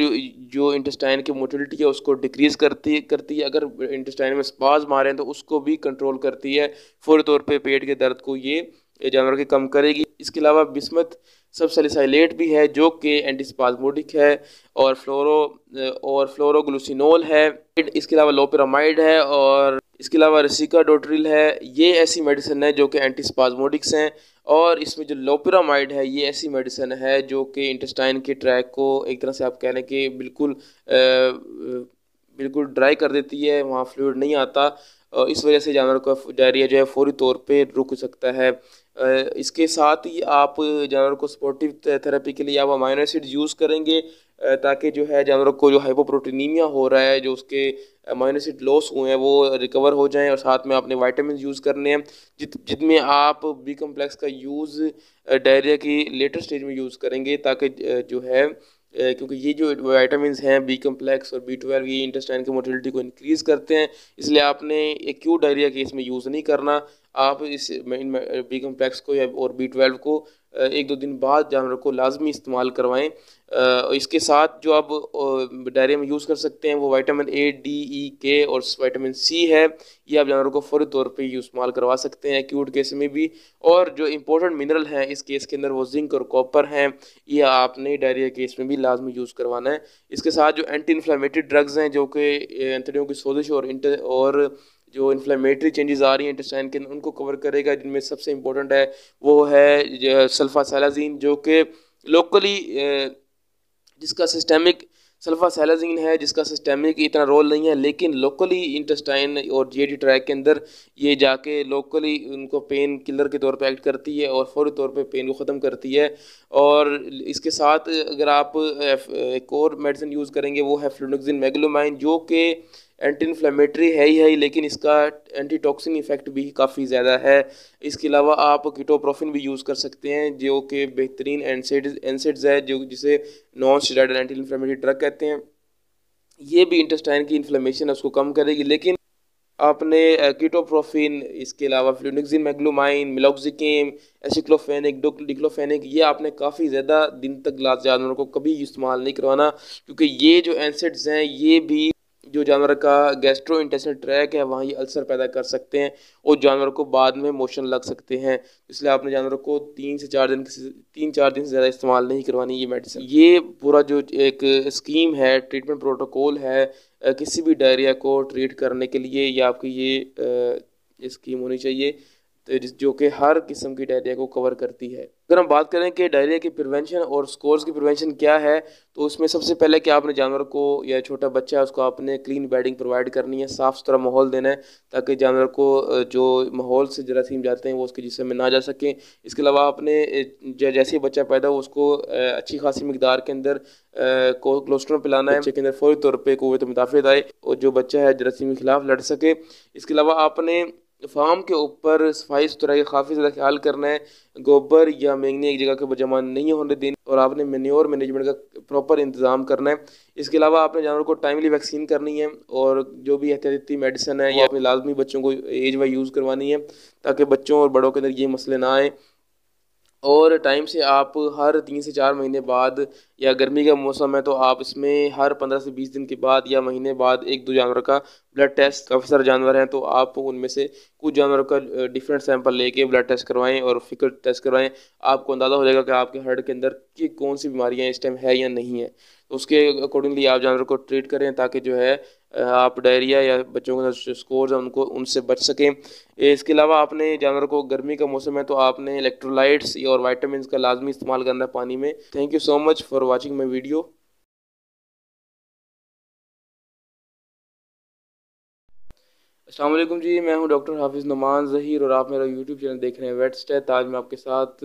जो इंटेस्टाइन की मोटिलिटी है उसको डिक्रीज़ करती करती है अगर इंटेस्टाइन में स्पाज मारें तो उसको भी कंट्रोल करती है फौरी तौर पे पेट के दर्द को ये जानवर के कम करेगी इसके अलावा बिस्मत सब सलिसाइलेट भी है जो कि एंटीस्पाजमोटिक है और फ्लोरो और फ्लोरोग्लूसिनोल है इसके अलावा लोपेरामाइड है और इसके अलावा रसिका डोट्रिल है ये ऐसी मेडिसिन है जो कि एंटीस्पाजमोटिक्स हैं और इसमें जो लोपरामाइड है ये ऐसी मेडिसिन है जो कि इंटेस्टाइन के ट्रैक को एक तरह से आप कह लें कि बिल्कुल आ, बिल्कुल ड्राई कर देती है वहाँ फ्लूड नहीं आता और इस वजह से जानवर का डायरिया जो है फौरी तौर पे रुक सकता है इसके साथ ही आप जानवर को सपोर्टिव थेरेपी के लिए आप अमाइनो एसिड यूज़ करेंगे ताकि जो है जानवरों को जो हाइपोप्रोटीनीमिया हो रहा है जो उसके अमाइनो लॉस हुए हैं वो रिकवर हो जाएं और साथ में आपने वाइटामिन यूज़ करने हैं जित जिनमें आप बी कम्प्लेक्स का यूज़ डायरिया की लेटर स्टेज में यूज़ करेंगे ताकि जो है क्योंकि ये जो वाइटामिन हैं बी कम्प्लेक्स और बी ट्वेल्व ये इंटेस्टाइन की मोटिलिटी को इंक्रीज़ करते हैं इसलिए आपने एक्यूट डायरिया के इसमें यूज़ नहीं करना आप इस इन बी कम्प्लेक्स को या और बी ट्वेल्व को एक दो दिन बाद जानवर को लाजमी इस्तेमाल करवाएं इसके साथ जो आप डायरिया में यूज़ कर सकते हैं वो वाइटामिन ए डी ई के और वाइटामिन सी है ये आप जानवरों को फौरी तौर पे यूज़ इस्तेमाल करवा सकते हैं क्यूट केस में भी और जो इम्पोर्टेंट मिनरल हैं इस केस के अंदर वो जिंक और कॉपर हैं ये आपने डायरिया केस में भी लाजमी यूज़ करवाना है इसके साथ जो एंटी इन्फ्लामेटरी ड्रग्स हैं जो कि एंथडियों की सोजिश और इंटर और जो इन्फ्लेमेटरी चेंजेस आ रही हैं इंटेस्टाइन के अंदर उनको कवर करेगा जिनमें सबसे इम्पोर्टेंट है वो है सल्फासलाजीन जो कि लोकली जिसका सल्फ़ा सल्फासलाजीन है जिसका सिस्टेमिक इतना रोल नहीं है लेकिन लोकली इंटेस्टाइन और जी ट्रैक के अंदर ये जाके लोकली उनको पेन किलर के तौर पर एक्ट करती है और फौरी तौर पर पेन को ख़त्म करती है और इसके साथ अगर आप एक और मेडिसिन यूज़ करेंगे वो है फ्लूडोक्सिन मेगलोमाइन जो कि एंटी इन्फ्लेमेटरी है ही है ही लेकिन इसका एंटी टॉक्सिन इफेक्ट भी काफ़ी ज़्यादा है इसके अलावा आप कीटोप्रोफिन भी यूज़ कर सकते हैं जो कि बेहतरीन एनसेड एनसेड्स है जो जिसे non steroid anti inflammatory drug कहते हैं ये भी इंटेस्टाइन की इन्फ्लेमेशन उसको कम करेगी लेकिन आपने कीटोप्रोफिन इसके अलावा फ्लूनिक्सिन मैग्लोमाइन मिलोक्सिकेम एसिक्लोफेनिक डिक्लोफेनिक ये आपने काफ़ी ज़्यादा दिन तक लाज जानवरों को कभी इस्तेमाल नहीं करवाना क्योंकि ये जो एनसेड्स हैं ये भी जो जानवर का गैस्ट्रो इंटेस्टल ट्रैक है वहाँ ये अल्सर पैदा कर सकते हैं और जानवर को बाद में मोशन लग सकते हैं इसलिए आपने जानवर को तीन से चार दिन तीन चार दिन से ज़्यादा इस्तेमाल नहीं करवानी ये मेडिसिन ये पूरा जो एक स्कीम है ट्रीटमेंट प्रोटोकॉल है किसी भी डायरिया को ट्रीट करने के लिए या आपकी ये स्कीम होनी चाहिए तो जो कि हर किस्म की डायरिया को कवर करती है अगर हम बात करें कि डायरिया की प्रिवेंशन और स्कोर्स की प्रिवेंशन क्या है तो उसमें सबसे पहले कि आपने जानवर को या छोटा बच्चा है उसको आपने क्लीन बेडिंग प्रोवाइड करनी है साफ़ सुथरा माहौल देना है ताकि जानवर को जो माहौल से जरासीम जाते हैं वो उसके जिसम में ना जा सकें इसके अलावा आपने जैसे ही बच्चा पैदा हो उसको अच्छी खासी मकदार के अंदर को पिलाना है बच्चे के अंदर फौरी तौर पर तो मुदाफ़त आए और जो बच्चा है जरासीम के खिलाफ लड़ सके इसके अलावा आपने फार्म के ऊपर सफाई सुथराई का काफ़ी ज़्यादा ख्याल करना है गोबर या मैंगनी एक जगह के ऊपर जमा नहीं होने देनी और आपने मेन्योर मैनेजमेंट का प्रॉपर इंतजाम करना है इसके अलावा आपने जानवर को टाइमली वैक्सीन करनी है और जो भी एहतियाती मेडिसिन है या अपने लाजमी बच्चों को एज वाइज यूज़ करवानी है ताकि बच्चों और बड़ों के अंदर ये मसले ना आएँ और टाइम से आप हर तीन से चार महीने बाद या गर्मी का मौसम है तो आप इसमें हर पंद्रह से बीस दिन के बाद या महीने बाद एक दो जानवर का ब्लड टेस्ट काफ़ी सारे जानवर हैं तो आप उनमें से कुछ जानवरों का डिफरेंट सैंपल लेके ब्लड टेस्ट करवाएं और फिकर टेस्ट करवाएं आपको अंदाज़ा हो जाएगा कि आपके हर्ड के अंदर की कौन सी बीमारियाँ इस टाइम है या नहीं है तो उसके अकॉर्डिंगली आप जानवर को ट्रीट करें ताकि जो है आप डायरिया या बच्चों के स्कोर है उनको उनसे बच सकें इसके अलावा आपने जानवर को गर्मी का मौसम है तो आपने इलेक्ट्रोलाइट्स और वाइटामस का लाजमी इस्तेमाल करना है पानी में thank you so much for watching my video अल्लाम जी मैं हूं डॉक्टर हाफिज़ नुमान जहीर और आप मेरा यूट्यूब चैनल देख रहे हैं वेट है आज मैं आपके साथ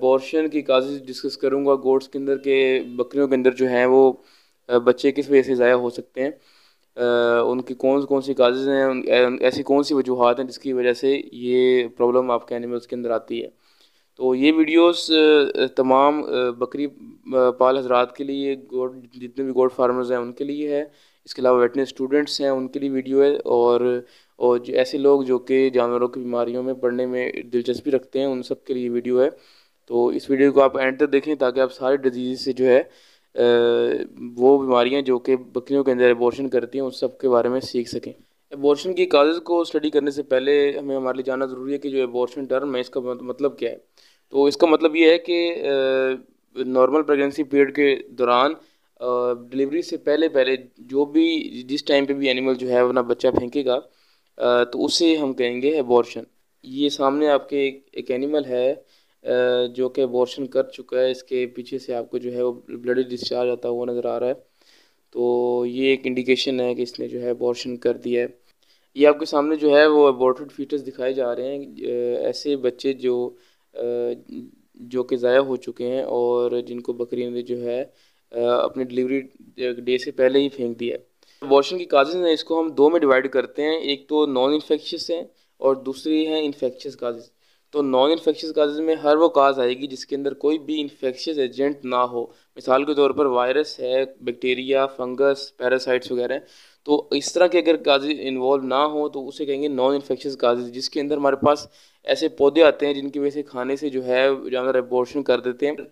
बोर्शन की काजिज डिस्कस करूंगा गोड्स के अंदर के बकरियों के अंदर जो हैं वो बच्चे किस वजह से ज़ाया हो सकते हैं उनकी कौन कौन सी काजेज़ हैं ऐसी कौन सी वजूहत हैं जिसकी वजह से ये प्रॉब्लम आपके एनिमल्स के अंदर आती है तो ये वीडियोस तमाम बकरी पाल हजरात के लिए गोड जितने भी गोड फार्मर्स हैं उनके लिए है इसके अलावा वेटनरी स्टूडेंट्स हैं उनके लिए वीडियो है और और जो ऐसे लोग जो कि जानवरों की बीमारियों में पढ़ने में दिलचस्पी रखते हैं उन सब के लिए वीडियो है तो इस वीडियो को आप एंड तक देखें ताकि आप सारे डिजीज़ से जो है वो बीमारियाँ जो कि बकरियों के अंदर एबॉर्शन करती हैं उस सब के बारे में सीख सकें एबॉर्शन की काजेज़ को स्टडी करने से पहले हमें हमारे लिए जानना ज़रूरी है कि जो एबॉर्शन टर्म है इसका मतलब क्या है तो इसका मतलब ये है कि नॉर्मल प्रेगनेंसी पीरियड के दौरान डिलीवरी से पहले पहले जो भी जिस टाइम पे भी एनिमल जो है अपना बच्चा फेंकेगा तो उसे हम कहेंगे एबॉर्शन ये सामने आपके एक, एक एनिमल है जो कि अबॉर्शन कर चुका है इसके पीछे से आपको जो है वो ब्लड डिस्चार्ज आता हुआ नज़र आ रहा है तो ये एक इंडिकेशन है कि इसने जो है अबॉर्शन कर दिया है ये आपके सामने जो है वो अबॉर्टेड फीटर्स दिखाए जा रहे हैं ऐसे बच्चे जो जो कि ज़ाया हो चुके हैं और जिनको बकरियों ने जो है अपने डिलीवरी डे से पहले ही फेंक दिया है अबॉर्शन की काजेज़ हैं इसको हम दो में डिवाइड करते हैं एक तो नॉन इन्फेक्शस हैं और दूसरी हैं इन्फेक्शस काजेज़ तो नॉन इन्फेक्शियस काजेज़ में हर वो काज आएगी जिसके अंदर कोई भी इन्फेक्शियस एजेंट ना हो मिसाल के तौर पर वायरस है बैक्टीरिया फंगस पैरासाइट्स वगैरह तो इस तरह के अगर काजे इन्वॉल्व ना हो तो उसे कहेंगे नॉन इन्फेक्शियस काजेज जिसके अंदर हमारे पास ऐसे पौधे आते हैं जिनकी वजह से खाने से जो है जानवर एबॉर्शन कर देते हैं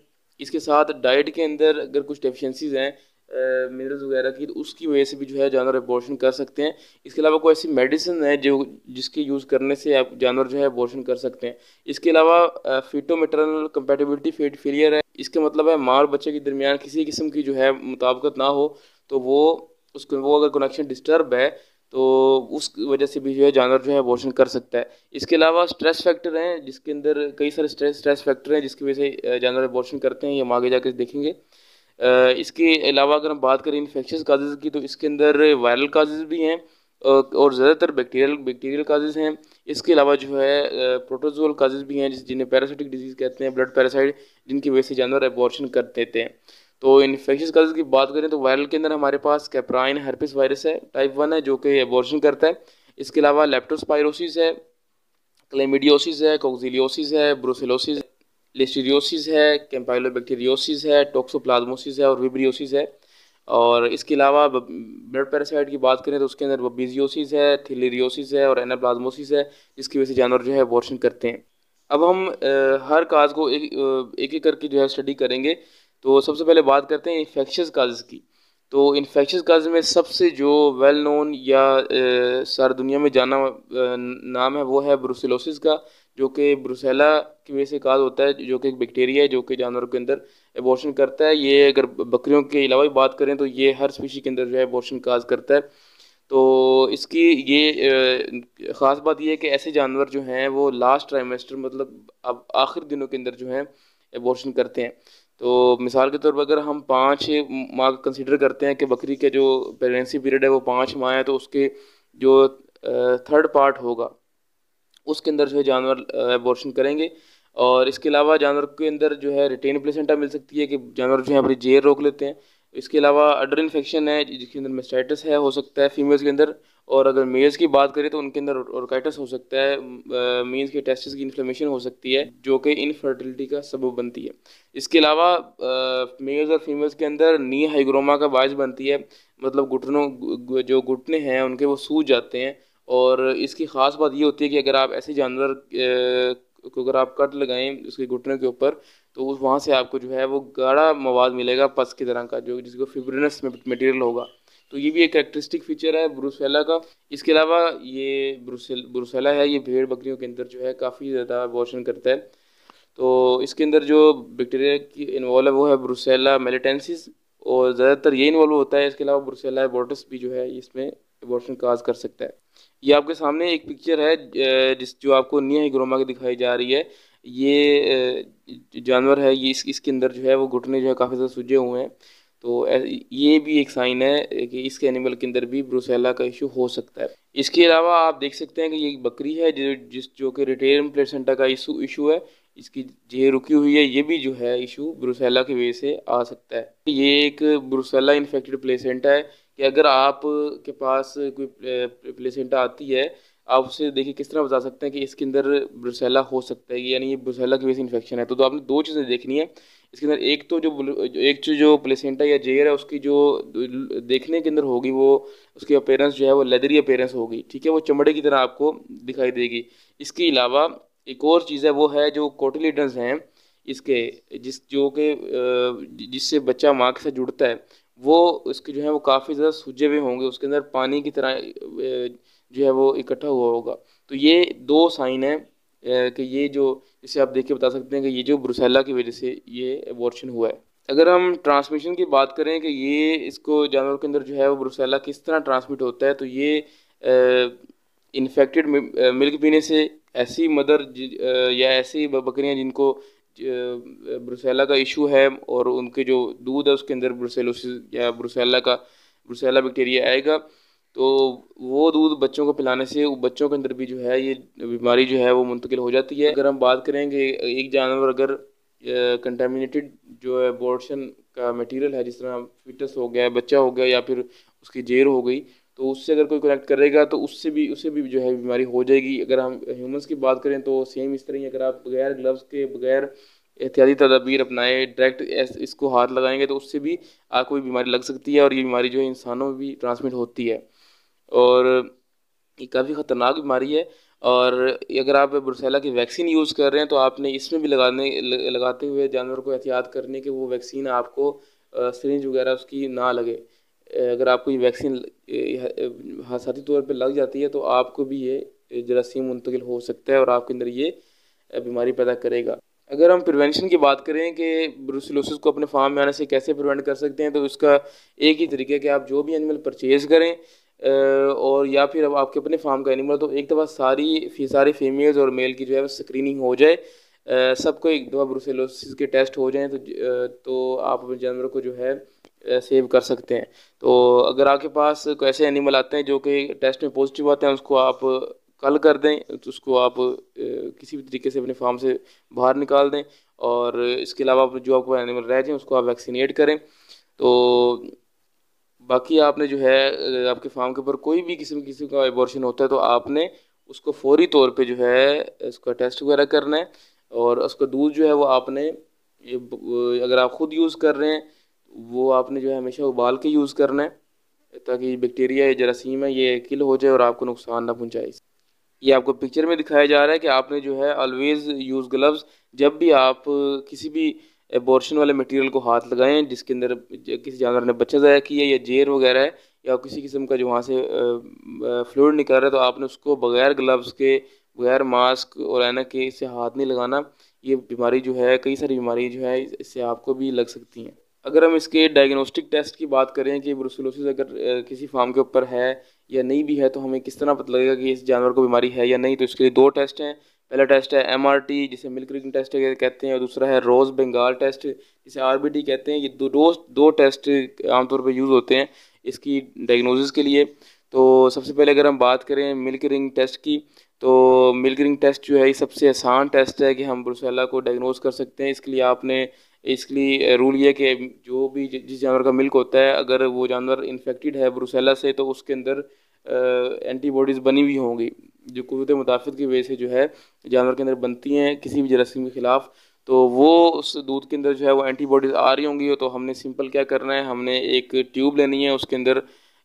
इसके साथ डाइट के अंदर अगर कुछ डेफिशेंसीज हैं मिनरल्स वगैरह की तो उसकी वजह से भी जो है जानवर एबॉर्शन कर सकते हैं इसके अलावा कोई ऐसी मेडिसिन है जो जिसके यूज़ करने से आप जानवर जो है एबॉर्शन कर सकते हैं इसके अलावा फिटोमेटरल कंपेटिबिलिटी फेट फेलियर है इसका मतलब है माँ और बच्चे के दरमियान किसी किस्म की जो है मुताबकत ना हो तो वो उस वो अगर कनेक्शन डिस्टर्ब है तो उस वजह से भी जो है जानवर जो है एबॉर्शन कर सकता है इसके अलावा स्ट्रेस फैक्टर हैं जिसके अंदर कई सारे स्ट्रेस स्ट्रेस फैक्टर हैं जिसकी वजह से जानवर एबॉर्शन करते हैं ये हम आगे जाकर देखेंगे इसके अलावा अगर हम बात करें इन्फेक्शन काजेज़ की तो इसके अंदर वायरल काजेज़ भी हैं और ज़्यादातर बैक्टीरियल बैक्टीरियल काजेज़ हैं इसके अलावा जो है प्रोटोजोल काजेज़ भी हैं जिन्हें पैरासिटिक डिजीज़ कहते हैं ब्लड पैरासाइड जिनकी वजह से जानवर एबॉर्शन कर देते हैं तो इन्फेक्शन काजेज़ की बात करें तो वायरल के अंदर हमारे पास कैप्राइन हर्पिस वायरस है टाइप वन है जो कि एबॉर्शन करता है इसके अलावा लेप्टोस्पायरोसिस है क्लेमिडियोसिस है कोक्जिलियोसिस है ब्रोसिलोसिस लिस्टीरियोसिस है कैम्पाइलोबैक्टीरियोसिस है टोक्सोप्लाज्मोसिस है और विब्रियोसिस है और इसके अलावा ब्लड पैरासाइट की बात करें तो उसके अंदर बबीजियोसिस है थिलेरियोसिस है और एनाप्लाज्मोसिस है जिसकी वजह से जानवर जो है वॉशिंग करते हैं अब हम आ, हर काज को एक एक, एक करके जो है स्टडी करेंगे तो सबसे पहले बात करते हैं इन्फेक्शस काजेज़ की तो इन्फेक्शस काज में सबसे जो वेल नोन या सारी दुनिया में जाना नाम है वो है ब्रुसिलोसिस का जो कि ब्रुसेला की वजह से काज होता है जो कि एक बैक्टीरिया है जो कि जानवरों के अंदर एबॉर्शन करता है ये अगर बकरियों के अलावा भी बात करें तो ये हर स्पीशी के अंदर जो है एबॉर्शन काज करता है तो इसकी ये ख़ास बात यह है कि ऐसे जानवर जो हैं वो लास्ट ट्राइमेस्टर मतलब अब आखिर दिनों के अंदर जो हैं एबॉर्शन करते हैं तो मिसाल के तौर पर अगर हम पाँच माह कंसिडर करते हैं कि बकरी के जो प्रेगनेंसी पीरियड है वो पाँच माह है तो उसके जो थर्ड पार्ट होगा उसके अंदर जो है जानवर एबॉर्शन करेंगे और इसके अलावा जानवर के अंदर जो है रिटेन प्लेसेंटा मिल सकती है कि जानवर जो है अपनी जेर रोक लेते हैं इसके अलावा अडर इन्फेक्शन है जिसके अंदर मेस्टाइटिस है हो सकता है फीमेल्स के अंदर और अगर मेल्स की बात करें तो उनके अंदर ओरकाइटिस हो सकता है मीन्स के टेस्टिस की इन्फ्लेमेशन हो सकती है जो कि इनफर्टिलिटी का सबब बनती है इसके अलावा मेल्स और फीमेल्स के अंदर नी हाइग्रोमा का बायस बनती है मतलब घुटनों जो घुटने हैं उनके वो सूज जाते हैं और इसकी ख़ास बात ये होती है कि अगर आप ऐसे जानवर को अगर आप कट लगाएं उसके घुटने के ऊपर तो उस वहाँ से आपको जो है वो गाढ़ा मवाद मिलेगा पस की तरह का जो जिसको फिब्रिनस मटेरियल होगा तो ये भी एक करेक्टरिस्टिक फीचर है ब्रूसेला का इसके अलावा ये ब्रूसेल ब्रूसेला है ये भेड़ बकरियों के अंदर जो है काफ़ी ज़्यादा वॉशन करता है तो इसके अंदर जो बैक्टीरिया की इन्वॉल्व है वो है ब्रूसेला मेलेटेंसिस और ज़्यादातर ये इन्वॉल्व होता है इसके अलावा ब्रूसेला बोटस भी जो है इसमें वॉशन काज कर सकता है ये आपके सामने एक पिक्चर है जिस जो आपको निया हिग्रोमा की दिखाई जा रही है ये जानवर है ये इस, इसके अंदर जो है वो घुटने जो है काफ़ी ज़्यादा सूझे हुए हैं तो ये भी एक साइन है कि इसके एनिमल के अंदर भी ब्रोसेला का इशू हो सकता है इसके अलावा आप देख सकते हैं कि ये एक बकरी है जो जिस जो कि रिटेन प्लेसेंटा का इशू इशू है इसकी जे रुकी हुई है ये भी जो है इशू ब्रुसेला की वजह से आ सकता है ये एक ब्रुसेला इन्फेक्टेड प्लेसेंटा है कि अगर आप के पास कोई प्लेसेंटा आती है आप उसे देखिए किस तरह बता सकते हैं कि इसके अंदर ब्रुसेला हो सकता है यानी ये ब्रुसेला की वजह से इन्फेक्शन है तो, तो आपने दो चीज़ें देखनी है इसके अंदर एक तो जो एक जो जो प्लेसेंटा या जेयर है उसकी जो देखने के अंदर होगी वो उसकी अपेयरेंस जो है वो लेदरी अपेयरेंस होगी ठीक है वो चमड़े की तरह आपको दिखाई देगी इसके अलावा एक और चीज़ है वो है जो कोटिलीडन्स हैं इसके जिस जो कि जिससे बच्चा माँ के साथ जुड़ता है वो उसके जो है वो काफ़ी ज़्यादा सूजे हुए होंगे उसके अंदर पानी की तरह जो है वो इकट्ठा हुआ होगा तो ये दो साइन है कि ये जो इसे आप देख के बता सकते हैं कि ये जो ब्रुसेला की वजह से ये एबॉर्शन हुआ है अगर हम ट्रांसमिशन की बात करें कि ये इसको जानवर के अंदर जो है वो ब्रुसेला किस तरह ट्रांसमिट होता है तो ये इन्फेक्टेड मिल्क पीने से ऐसी मदर या ऐसी बकरियां जिनको ब्रुसेला का इशू है और उनके जो दूध है उसके अंदर ब्रुसेलोसिस या ब्रुसेला का ब्रुसेला बैक्टीरिया आएगा तो वो दूध बच्चों को पिलाने से बच्चों के अंदर भी जो है ये बीमारी जो है वो मुंतकिल हो जाती है अगर हम बात करें कि एक जानवर अगर कंटामिनेटेड जो है बोर्शन का मटेरियल है जिस तरह फिटस हो गया बच्चा हो गया या फिर उसकी जेर हो गई तो उससे अगर कोई कनेक्ट करेगा तो उससे भी उसे भी जो है बीमारी हो जाएगी अगर हम ह्यूमंस की बात करें तो सेम इस तरह ही अगर आप बगैर ग्लव्स के बगैर एहतियाती तदाबीर अपनाएं डायरेक्ट इसको हाथ लगाएंगे तो उससे भी आपको भी बीमारी लग सकती है और ये बीमारी जो है इंसानों में भी ट्रांसमिट होती है और ये काफ़ी ख़तरनाक बीमारी है और अगर आप ब्रुसेला की वैक्सीन यूज़ कर रहे हैं तो आपने इसमें भी लगाने लगाते हुए जानवर को एहतियात करने के वो वैक्सीन आपको सरिंज वगैरह उसकी ना लगे अगर आपको ये वैक्सीन हाथाती तौर पर लग जाती है तो आपको भी ये जरासीम मुंतकिल हो सकता है और आपके अंदर ये बीमारी पैदा करेगा अगर हम प्रिवेंशन की बात करें कि ब्रूसिलोसिस को अपने फार्म में आने से कैसे प्रिवेंट कर सकते हैं तो उसका एक ही तरीका है कि आप जो भी एनिमल परचेज़ करें और या फिर अब आपके अपने फार्म का एनिमल तो एक दफ़ा सारी फी सारे फीमेल्स और मेल की जो है वो स्क्रीनिंग हो जाए सबको एक दफ़ा ब्रूसिलोसिस के टेस्ट हो जाएँ तो तो आप अपने जानवर को जो है सेव कर सकते हैं तो अगर आपके पास कोई ऐसे एनिमल आते हैं जो कि टेस्ट में पॉजिटिव आते हैं उसको आप कल कर दें तो उसको आप किसी भी तरीके से अपने फार्म से बाहर निकाल दें और इसके अलावा जो पास एनिमल रह जाए उसको आप वैक्सीनेट करें तो बाकी आपने जो है आपके फार्म के ऊपर कोई भी किस्म किसी का एबॉर्शन होता है तो आपने उसको फौरी तौर पे जो है उसका टेस्ट वगैरह करना है और उसका दूध जो है वो आपने अगर आप ख़ुद यूज़ कर रहे हैं वो आपने जो है हमेशा उबाल के यूज़ करना है ताकि बैक्टीरिया या जरासीम है ये किल हो जाए और आपको नुकसान ना पहुँचाए ये आपको पिक्चर में दिखाया जा रहा है कि आपने जो है ऑलवेज़ यूज़ ग्लव्स जब भी आप किसी भी एबॉर्शन वाले मटेरियल को हाथ लगाएं जिसके अंदर किसी जानवर ने बच्चा ज़ाया किया या जेर वगैरह है या किसी किस्म का जो वहाँ से फ्लूड निकल रहा है तो आपने उसको बगैर ग्लव्स के बगैर मास्क और ऐनक के इससे हाथ नहीं लगाना ये बीमारी जो है कई सारी बीमारी जो है इससे आपको भी लग सकती हैं अगर हम इसके डायग्नोस्टिक टेस्ट की बात करें कि ब्रुसिलोसिस अगर किसी फार्म के ऊपर है या नहीं भी है तो हमें किस तरह पता लगेगा कि इस जानवर को बीमारी है या नहीं तो इसके लिए दो टेस्ट हैं पहला टेस्ट है एम जिसे मिल्क रिंग टेस्ट कहते हैं और दूसरा है रोज़ बंगाल टेस्ट जिसे आर कहते हैं ये दो रोज दो टेस्ट आमतौर पर यूज़ होते हैं इसकी डायग्नोसिस के लिए तो सबसे पहले अगर हम बात करें मिल्क रिंग टेस्ट की तो मिल्क रिंग टेस्ट जो है ये सबसे आसान टेस्ट है कि हम ब्रुसेला को डायग्नोज कर सकते हैं इसके लिए आपने इसके लिए रूल ये कि जो भी जिस जानवर का मिल्क होता है अगर वो जानवर इन्फेक्टेड है ब्रुसेला से तो उसके अंदर एंटीबॉडीज़ बनी हुई होंगी जो कुत मुदाफ़त की वजह से जो है जानवर के अंदर बनती हैं किसी भी जरासीम के ख़िलाफ़ तो वो उस दूध के अंदर जो है वो एंटीबॉडीज़ आ रही होंगी तो हमने सिंपल क्या करना है हमने एक ट्यूब लेनी है उसके अंदर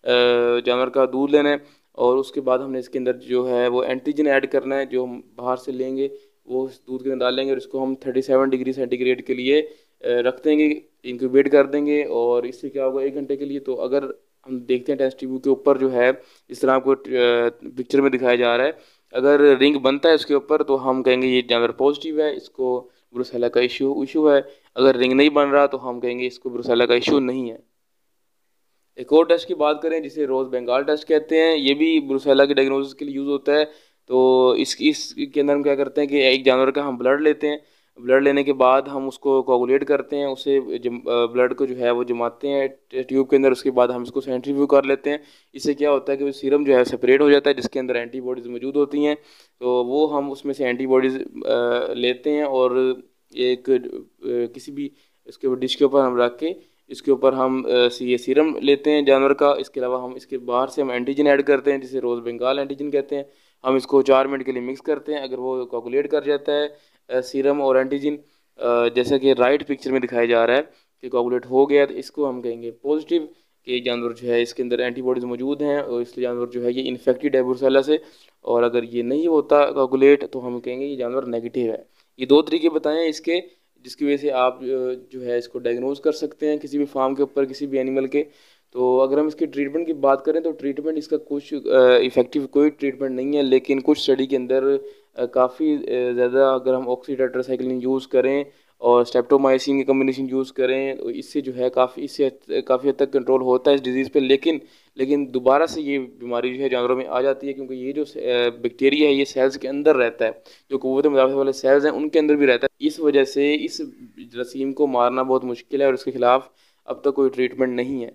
जानवर का दूध लेना है और उसके बाद हमने इसके अंदर जो है वो एंटीजन ऐड करना है जो हम बाहर से लेंगे वो दूध के अंदर डालेंगे और इसको हम 37 डिग्री सेंटीग्रेड के लिए रख देंगे इंक्यूबेट कर देंगे और इससे क्या होगा एक घंटे के लिए तो अगर हम देखते हैं टेस्ट ट्यूब के ऊपर जो है इस तरह आपको पिक्चर में दिखाया जा रहा है अगर रिंग बनता है इसके ऊपर तो हम कहेंगे ये जानवर पॉजिटिव है इसको ब्रुसेला का इशू इशू है अगर रिंग नहीं बन रहा तो हम कहेंगे इसको ब्रुसेला का इशू नहीं है एक और टेस्ट की बात करें जिसे रोज़ बंगाल टेस्ट कहते हैं ये भी ब्रुसेला के डायग्नोसिस के लिए यूज़ होता है तो इसकी इसके अंदर हम क्या करते हैं कि एक जानवर का हम ब्लड लेते हैं ब्लड लेने के बाद हम उसको कोगुलेट करते हैं उसे ब्लड को जो है वो जमाते हैं ट्यूब के अंदर उसके बाद हम इसको सेंट्रीफ्यू कर लेते हैं इससे क्या होता है कि सीरम जो है सेपरेट हो जाता है जिसके अंदर एंटीबॉडीज़ मौजूद होती हैं तो वो हम उसमें से एंटीबॉडीज़ लेते हैं और एक किसी भी इसके डिश के ऊपर हम रख के इसके ऊपर हम ये सीरम लेते हैं जानवर का इसके अलावा हम इसके बाहर से हम एंटीजन ऐड करते हैं जिसे रोज़ बंगाल एंटीजन कहते हैं हम इसको चार मिनट के लिए मिक्स करते हैं अगर वो कैलकुलेट कर जाता है सीरम और एंटीजन जैसा कि राइट पिक्चर में दिखाया जा रहा है कि कॉगुलेट हो गया तो इसको हम कहेंगे पॉजिटिव कि जानवर जो है इसके अंदर एंटीबॉडीज़ मौजूद हैं और इसलिए जानवर जो है ये इन्फेक्टेड है बुरसैला से और अगर ये नहीं होता कॉगुलेट तो हम कहेंगे ये जानवर नेगेटिव है ये दो तरीके बताएं इसके जिसकी वजह से आप जो है इसको डायग्नोज कर सकते हैं किसी भी फार्म के ऊपर किसी भी एनिमल के तो अगर हम इसके ट्रीटमेंट की बात करें तो ट्रीटमेंट इसका कुछ इफ़ेक्टिव कोई ट्रीटमेंट नहीं है लेकिन कुछ स्टडी के अंदर काफ़ी ज़्यादा अगर हम ऑक्सी यूज़ करें और स्टेप्टोमाइसिन की कम्बिनेशन यूज़ करें तो इससे जो है काफ़ी इससे काफ़ी हद तक कंट्रोल होता है इस डिज़ीज़ पे लेकिन लेकिन दोबारा से ये बीमारी जो है जानवरों में आ जाती है क्योंकि ये जो बैक्टीरिया है ये सेल्स के अंदर रहता है जो कुत मुदाफ़े वाले सेल्स हैं उनके अंदर भी रहता है इस वजह से इस रसीम को मारना बहुत मुश्किल है और इसके खिलाफ अब तक कोई ट्रीटमेंट नहीं है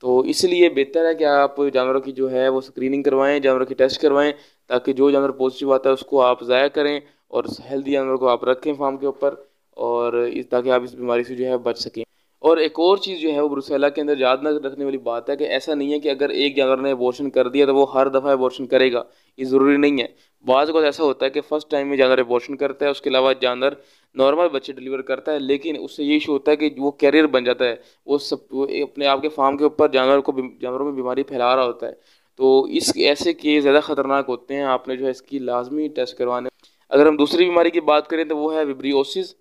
तो इसलिए बेहतर है कि आप जानवरों की जो है वो स्क्रीनिंग करवाएं जानवरों की टेस्ट करवाएं ताकि जो जानवर पॉजिटिव आता है उसको आप ज़ाया करें और हेल्दी जानवर को आप रखें फार्म के ऊपर और इस ताकि आप इस बीमारी से जो है बच सकें और एक और चीज़ जो है वो ब्रुसेला के अंदर याद न रखने वाली बात है कि ऐसा नहीं है कि अगर एक जानवर ने एबॉर्शन कर दिया तो वो हर दफ़ा एबॉर्शन करेगा ये ज़रूरी नहीं है बाज़ ऐसा होता है कि फ़र्स्ट टाइम में जानवर एबॉर्शन करता है उसके अलावा जानवर नॉर्मल बच्चे डिलीवर करता है लेकिन उससे ये इशू होता है कि वो कैरियर बन जाता है वो सब वो अपने आप के फार्म के ऊपर जानवर को जानवरों में बीमारी फैला रहा होता है तो इस ऐसे केस ज़्यादा ख़तरनाक होते हैं आपने जो है इसकी लाजमी टेस्ट करवाने अगर हम दूसरी बीमारी की बात करें तो वो है विब्रियोसिस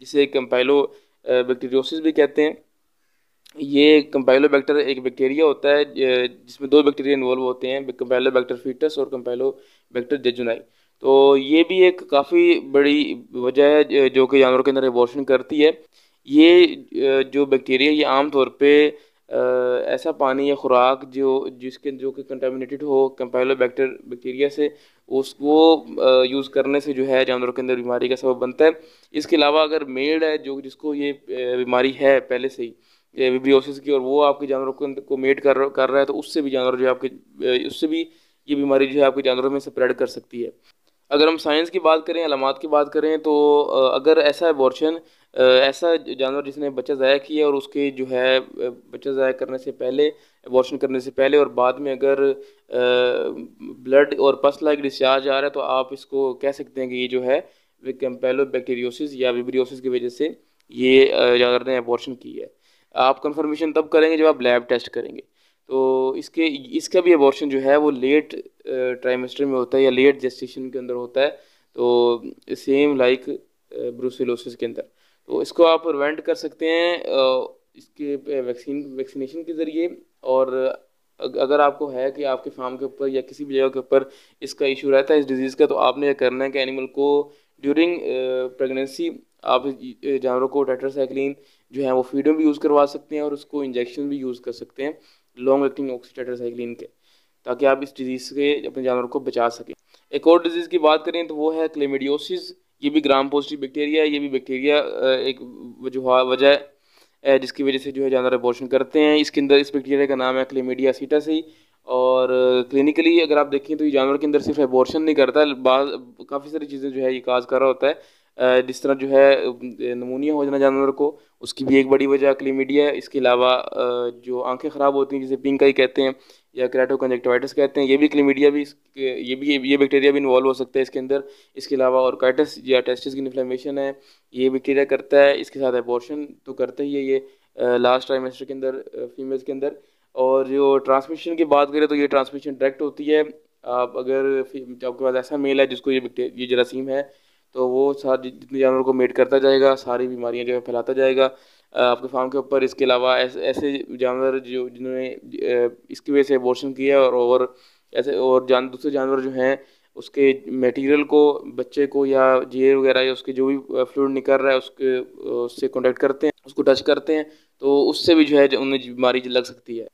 जिसे कंपाइलो बैक्टीरियोसिस भी कहते हैं ये कंपाइलो बैक्टर एक बैक्टीरिया होता है जिसमें दो बैक्टीरिया इन्वॉल्व होते हैं कंपाइलो बैक्टर फीटस और कंपाइलो बैक्टर जेजुनाई तो ये भी एक काफ़ी बड़ी वजह है जो कि जानवरों के अंदर एबॉर्शन करती है ये जो बैक्टीरिया ये आम तौर पे ऐसा पानी या खुराक जो जिसके जो कि कंटामिनेटेड हो कंपाइलो बैक्टर बैक्टीरिया से उसको यूज़ करने से जो है जानवरों के अंदर बीमारी का सबब बनता है इसके अलावा अगर मेड है जो जिसको ये बीमारी है पहले से ही विब्रियोसिस की और वो आपके जानवरों को, को मेड कर कर रहा है तो उससे भी जानवर जो है आपके उससे भी ये बीमारी जो है आपके जानवरों में स्प्रेड कर सकती है अगर हम साइंस की बात करें अलामत की बात करें तो अगर ऐसा एबॉर्शन ऐसा जानवर जिसने बच्चा ज़ाया किया और उसके जो है बच्चा ज़ाया करने से पहले एबॉर्शन करने से पहले और बाद में अगर ब्लड और पस लाइक डिस्चार्ज आ रहा है तो आप इसको कह सकते हैं कि ये जो है कैम्पेलो बैक्टीरियोसिस या विब्रियोसिस की वजह से ये जानवर ने एबॉर्शन की है आप कंफर्मेशन तब करेंगे जब आप लैब टेस्ट करेंगे तो इसके इसका भी अबॉर्शन जो है वो लेट ट्राइमेस्टर uh, में होता है या लेट जेस्टेशन के अंदर होता है तो सेम लाइक ब्रूसिलोसिस के अंदर तो इसको आप प्रिवेंट कर सकते हैं uh, इसके वैक्सीन uh, वैक्सीनेशन के ज़रिए और अगर आपको है कि आपके फार्म के ऊपर या किसी भी जगह के ऊपर इसका इशू रहता है इस डिज़ीज़ का तो आपने यह करना है कि एनिमल को ड्यूरिंग प्रेगनेंसी आप जानवरों को टेट्रासाइक्लिन जो है वो फीड में भी यूज़ करवा सकते हैं और उसको इंजेक्शन भी यूज़ कर सकते हैं लॉन्ग एक्टिंग ऑक्सीडेटर साइक्लिन के ताकि आप इस डिज़ीज़ से अपने जानवर को बचा सकें एक और डिज़ीज़ की बात करें तो वो है क्लेमिडियोसिस ये भी ग्राम पॉजिटिव बैक्टीरिया है ये भी बैक्टीरिया एक वजह वजह है जिसकी वजह से जो है जानवर अबॉर्शन करते हैं इसके अंदर इस बैक्टीरिया का नाम है क्लेमिडिया सीटस ही और क्लिनिकली अगर आप देखें तो ये जानवर के अंदर सिर्फ एबॉर्शन नहीं करता बाद काफ़ी सारी चीज़ें जो है ये काज कर रहा होता है जिस तरह जो है नमूनिया हो जाना जानवर को उसकी भी एक बड़ी वजह क्लीमीडिया है इसके अलावा जो आंखें ख़राब होती हैं जिसे आई कहते हैं या क्रेटो कंजक्टिवाइटिस कहते हैं ये भी क्लीमीडिया भी ये भी ये बैक्टीरिया भी इन्वॉल्व हो सकता है इसके अंदर इसके अलावा कैटस या टेस्टिस की इन्फ्लेमेशन है ये बैक्टीरिया करता है इसके साथ एबॉर्शन तो करता ही है ये लास्ट ट्राइमेस्टर के अंदर फीमेल्स के अंदर और जो ट्रांसमिशन की बात करें तो ये ट्रांसमिशन डायरेक्ट होती है आप अगर आपके पास ऐसा मेल है जिसको ये ये जरासीम है तो वो सारी जितने जानवरों को मेट करता जाएगा सारी बीमारियाँ जो है फैलाता जाएगा आपके फार्म के ऊपर इसके अलावा ऐसे ऐसे जानवर जो जिन्होंने इसकी वजह से अबॉर्शन किया और और ऐसे और जान दूसरे जानवर जो हैं उसके मटेरियल को बच्चे को या जेर वगैरह या उसके जो भी फ्लूड निकल रहा है उसके उससे कॉन्टेक्ट करते हैं उसको टच करते हैं तो उससे भी जो है उन्हें बीमारी लग सकती है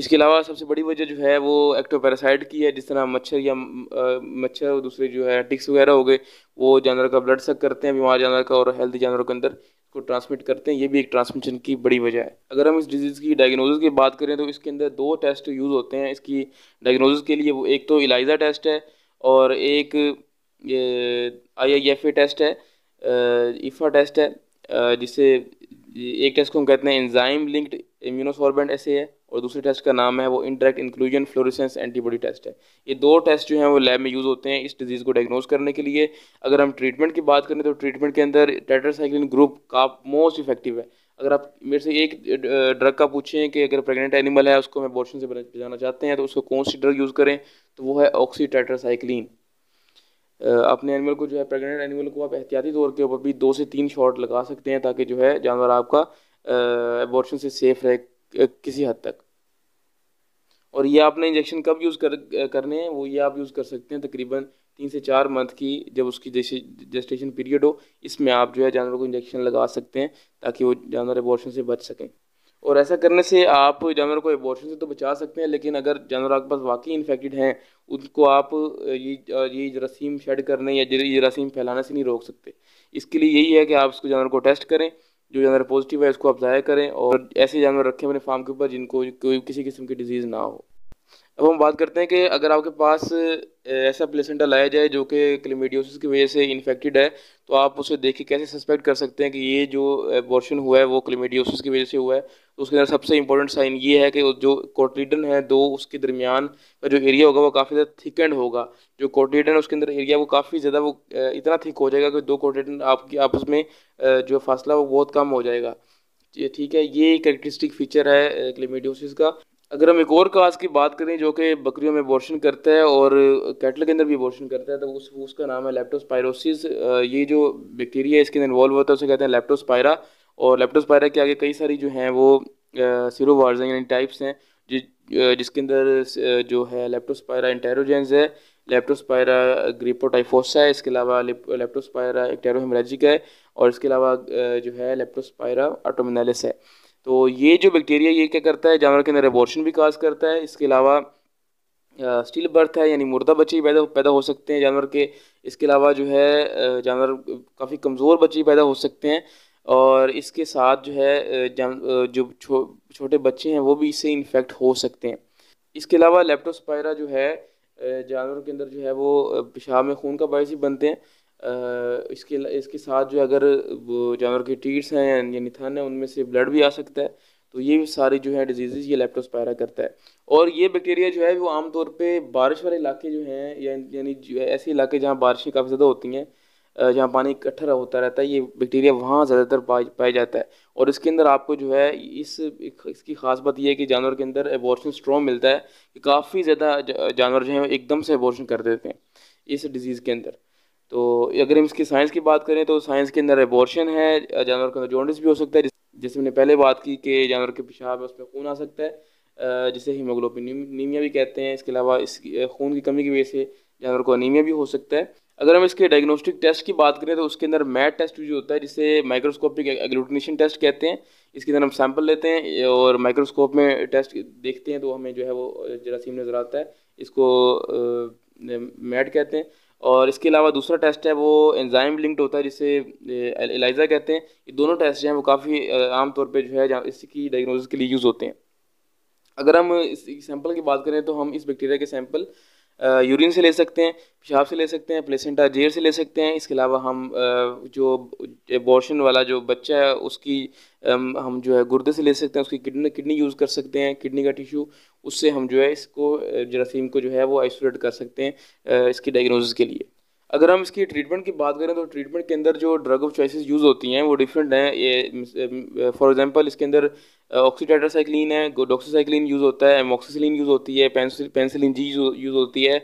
इसके अलावा सबसे बड़ी वजह जो है वो एक्टोपैरासाइड की है जिस तरह मच्छर या मच्छर और दूसरे जो है टिक्स वगैरह हो गए वो जानवर का ब्लड सक करते हैं बीमार जानवर का और हेल्थी जानवरों के अंदर इसको ट्रांसमिट करते हैं ये भी एक ट्रांसमिशन की बड़ी वजह है अगर हम इस डिजीज़ की डायग्नोसिस की बात करें तो इसके अंदर दो टेस्ट यूज़ होते हैं इसकी डायग्नोसिस के लिए वो एक तो इलाइजा टेस्ट है और एक आई आई एफ ए टेस्ट है इफ़ा टेस्ट है जिसे एक टेस्ट को हम कहते हैं एंजाइम लिंक्ड इम्यूनोसॉर्बेंट ऐसे है और दूसरे टेस्ट का नाम है वो indirect inclusion fluorescence antibody test है ये दो टेस्ट जो हैं वो लैब में यूज़ होते हैं इस डिज़ीज़ को डायग्नोज करने के लिए अगर हम ट्रीटमेंट की बात करें तो ट्रीटमेंट के अंदर टेटरसाइक्लिन ग्रुप का मोस्ट इफेक्टिव है अगर आप मेरे से एक ड्रग का पूछें कि अगर प्रेग्नेंट एनिमल है उसको हम अबॉर्शन से बचाना चाहते हैं तो उसको कौन सी ड्रग यूज़ करें तो वो है ऑक्सी टेट्रासाइक्लिन अपने एनिमल को जो है प्रेग्नेंट एनिमल को आप एहतियाती तौर के ऊपर भी दो से तीन शॉट लगा सकते हैं ताकि जो है जानवर आपका एबॉर्शन से सेफ रहे किसी हद तक और ये आपने इंजेक्शन कब यूज़ कर करने हैं वो ये आप यूज़ कर सकते हैं तकरीबन तीन से चार मंथ की जब उसकी जैसे जेस्टेशन पीरियड हो इसमें आप जो है जानवरों को इंजेक्शन लगा सकते हैं ताकि वो जानवर एबॉर्शन से बच सकें और ऐसा करने से आप जानवर को एबॉर्शन से तो बचा सकते हैं लेकिन अगर जानवर आपके पास वाकई इन्फेक्टेड हैं उनको आप ये ये जरासीम शेड करने या ये जरासीम फैलाने से नहीं रोक सकते इसके लिए यही है कि आप उसको जानवर को टेस्ट करें जो जानवर पॉजिटिव है उसको आप ज़ाया करें और ऐसे जानवर रखें अपने फार्म के ऊपर जिनको कोई किसी किस्म की डिजीज़ ना हो अब हम बात करते हैं कि अगर आपके पास ऐसा प्लेसेंटा लाया जाए जो कि क्लेमिडियोसिस की वजह से इन्फेक्टेड है तो आप उसे देख के कैसे सस्पेक्ट कर सकते हैं कि ये जो एबॉर्शन हुआ है वो क्लेमिडियोसिस की वजह से हुआ है तो उसके अंदर सबसे इंपॉर्टेंट साइन ये है कि जो कोटलीडन है दो उसके दरमियान का जो एरिया होगा वो काफ़ी ज़्यादा थिकेंड होगा जो कोटलीडन उसके अंदर एरिया वो काफ़ी ज़्यादा वो इतना थिक हो जाएगा कि दो कोटलीडन आपकी आपस में जो फासला वो बहुत कम हो जाएगा ठीक है ये करेक्टरिस्टिक फीचर है क्लेमिडियोसिस का अगर हम एक और काज की बात करें जो कि बकरियों में बोर्शन करता है और कैटल के अंदर भी बोर्शन करता है तो उस उसका नाम है लेप्टोस्पायरोसिस ये जो बैक्टीरिया इसके अंदर इन्वॉल्व होता है उसे कहते हैं लेप्टोस्पायरा और लेप्टोस्पायरा के आगे कई सारी जो हैं वो सीरोवार्ज यानी टाइप्स हैं जि, जिसके अंदर जो है लेप्टोस्पायरा इंटेरोजेंस है लेप्टोस्पायरा ग्रीपोटाइफोसा है इसके अलावा लेप्टोस्पायरा एक्टेरोहेमरेजिका है और इसके अलावा जो है लेप्टोस्पायरा ऑटोमिनलिस है तो ये जो बैक्टीरिया ये क्या करता है जानवर के अंदर एबॉर्शन भी काज करता है इसके अलावा स्टिल बर्थ है यानी मुर्दा बच्चे पैदा पैदा हो सकते हैं जानवर के इसके अलावा जो है जानवर काफ़ी कमज़ोर बच्चे पैदा हो सकते हैं और इसके साथ जो है जो छो, छोटे बच्चे हैं वो भी इससे इन्फेक्ट हो सकते हैं इसके अलावा लेप्टोस्पायरा जो है जानवरों के अंदर जो है वो पेशाब में खून का बायस ही बनते हैं इसके इसके साथ जो अगर वो जानवर के टीट्स हैं या निथान है उनमें से ब्लड भी आ सकता है तो ये सारी जो है डिजीज़ ये लेप्टोस्पायरा करता है और ये बैक्टीरिया जो है वो आमतौर पे बारिश वाले इलाके जो हैं या यानी ऐसे इलाके जहाँ बारिशें काफ़ी ज़्यादा होती हैं जहाँ पानी इकट्ठा होता रहता है ये बैक्टीरिया वहाँ ज़्यादातर पाया जाता है और इसके अंदर आपको जो है इस इसकी खास बात यह है कि जानवर के अंदर एबॉर्शन स्ट्रॉ मिलता है कि काफ़ी ज़्यादा जानवर जो है एकदम से एबॉर्शन कर देते हैं इस डिज़ीज़ के अंदर तो अगर हम इसकी साइंस की बात करें तो साइंस के अंदर एबॉर्शन है जानवर के अंदर जॉन्डिस भी हो सकता है जैसे मैंने हमने पहले बात की कि जानवर के पेशाब में उसमें खून आ सकता है जिसे हीमोग्लोबिनीमिया भी कहते हैं इसके अलावा इस खून की कमी की वजह से जानवर को अनीमिया भी हो सकता है अगर हम इसके डायग्नोस्टिक टेस्ट की बात करें तो उसके अंदर मैट टेस्ट जो होता है जिसे माइक्रोस्कोपिक एग्लूटिनेशन टेस्ट कहते हैं इसके अंदर हम सैंपल लेते हैं और माइक्रोस्कोप में टेस्ट देखते हैं तो हमें जो है वो जरासीम नज़र आता है इसको मैट कहते हैं और इसके अलावा दूसरा टेस्ट है वो एंजाइम लिंक्ड होता है जिसे एलाइजा कहते हैं ये दोनों टेस्ट जो हैं वो काफ़ी आमतौर पर जो है इसकी डायग्नोसिस के लिए यूज़ होते हैं अगर हम इस सैंपल की बात करें तो हम इस बैक्टीरिया के सैंपल यूरिन से ले सकते हैं पेशाब से ले सकते हैं प्लेसेंटा जेर से ले सकते हैं इसके अलावा हम जो एबॉर्शन वाला जो बच्चा है उसकी हम जो है गुर्दे से ले सकते हैं उसकी किडनी किडनी यूज़ कर सकते हैं किडनी का टिशू उससे हम जो है इसको जरासीम को जो है वो आइसोलेट कर सकते हैं इसकी डायग्नोसिस के लिए अगर हम इसकी ट्रीटमेंट की बात करें तो ट्रीटमेंट के अंदर जो ड्रग ऑफ चॉइसेस यूज़ होती हैं वो डिफरेंट हैं फॉर एग्जांपल इसके अंदर ऑक्सीटाइट्रासाइक्लिन है गोडोक्सासाइक्लिन यूज़ होता है एमोक्सिसिलिन यूज़ होती है पेंसिलिन जी यूज़ होती है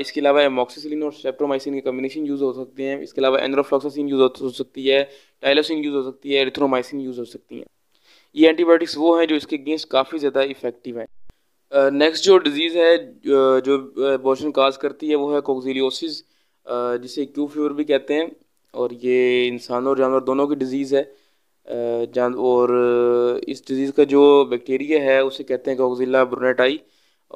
इसके अलावा एमोक्सिसिलिन और सेप्टोमाइसिन के कम्बिनेशन यूज़ हो सकते हैं इसके अलावा एनरोफ्लॉक्सासिन यूज़ हो सकती है टाइलोसिन यूज़ हो सकती है एरिथ्रोमाइसिन यूज़ हो सकती हैं ये एंटीबायोटिक्स वो हैं जो इसके अगेंस्ट काफ़ी ज़्यादा इफेक्टिव हैं नेक्स्ट uh, जो डिज़ीज़ है uh, जो बोशन uh, काज करती है वो है कोक्सिलियोसिस जिसे क्यू फीवर भी कहते हैं और ये इंसान और जानवर दोनों की डिज़ीज़ है जान और इस डिज़ीज़ का जो बैक्टीरिया है उसे कहते हैं कोक्जिला ब्रोनेटाई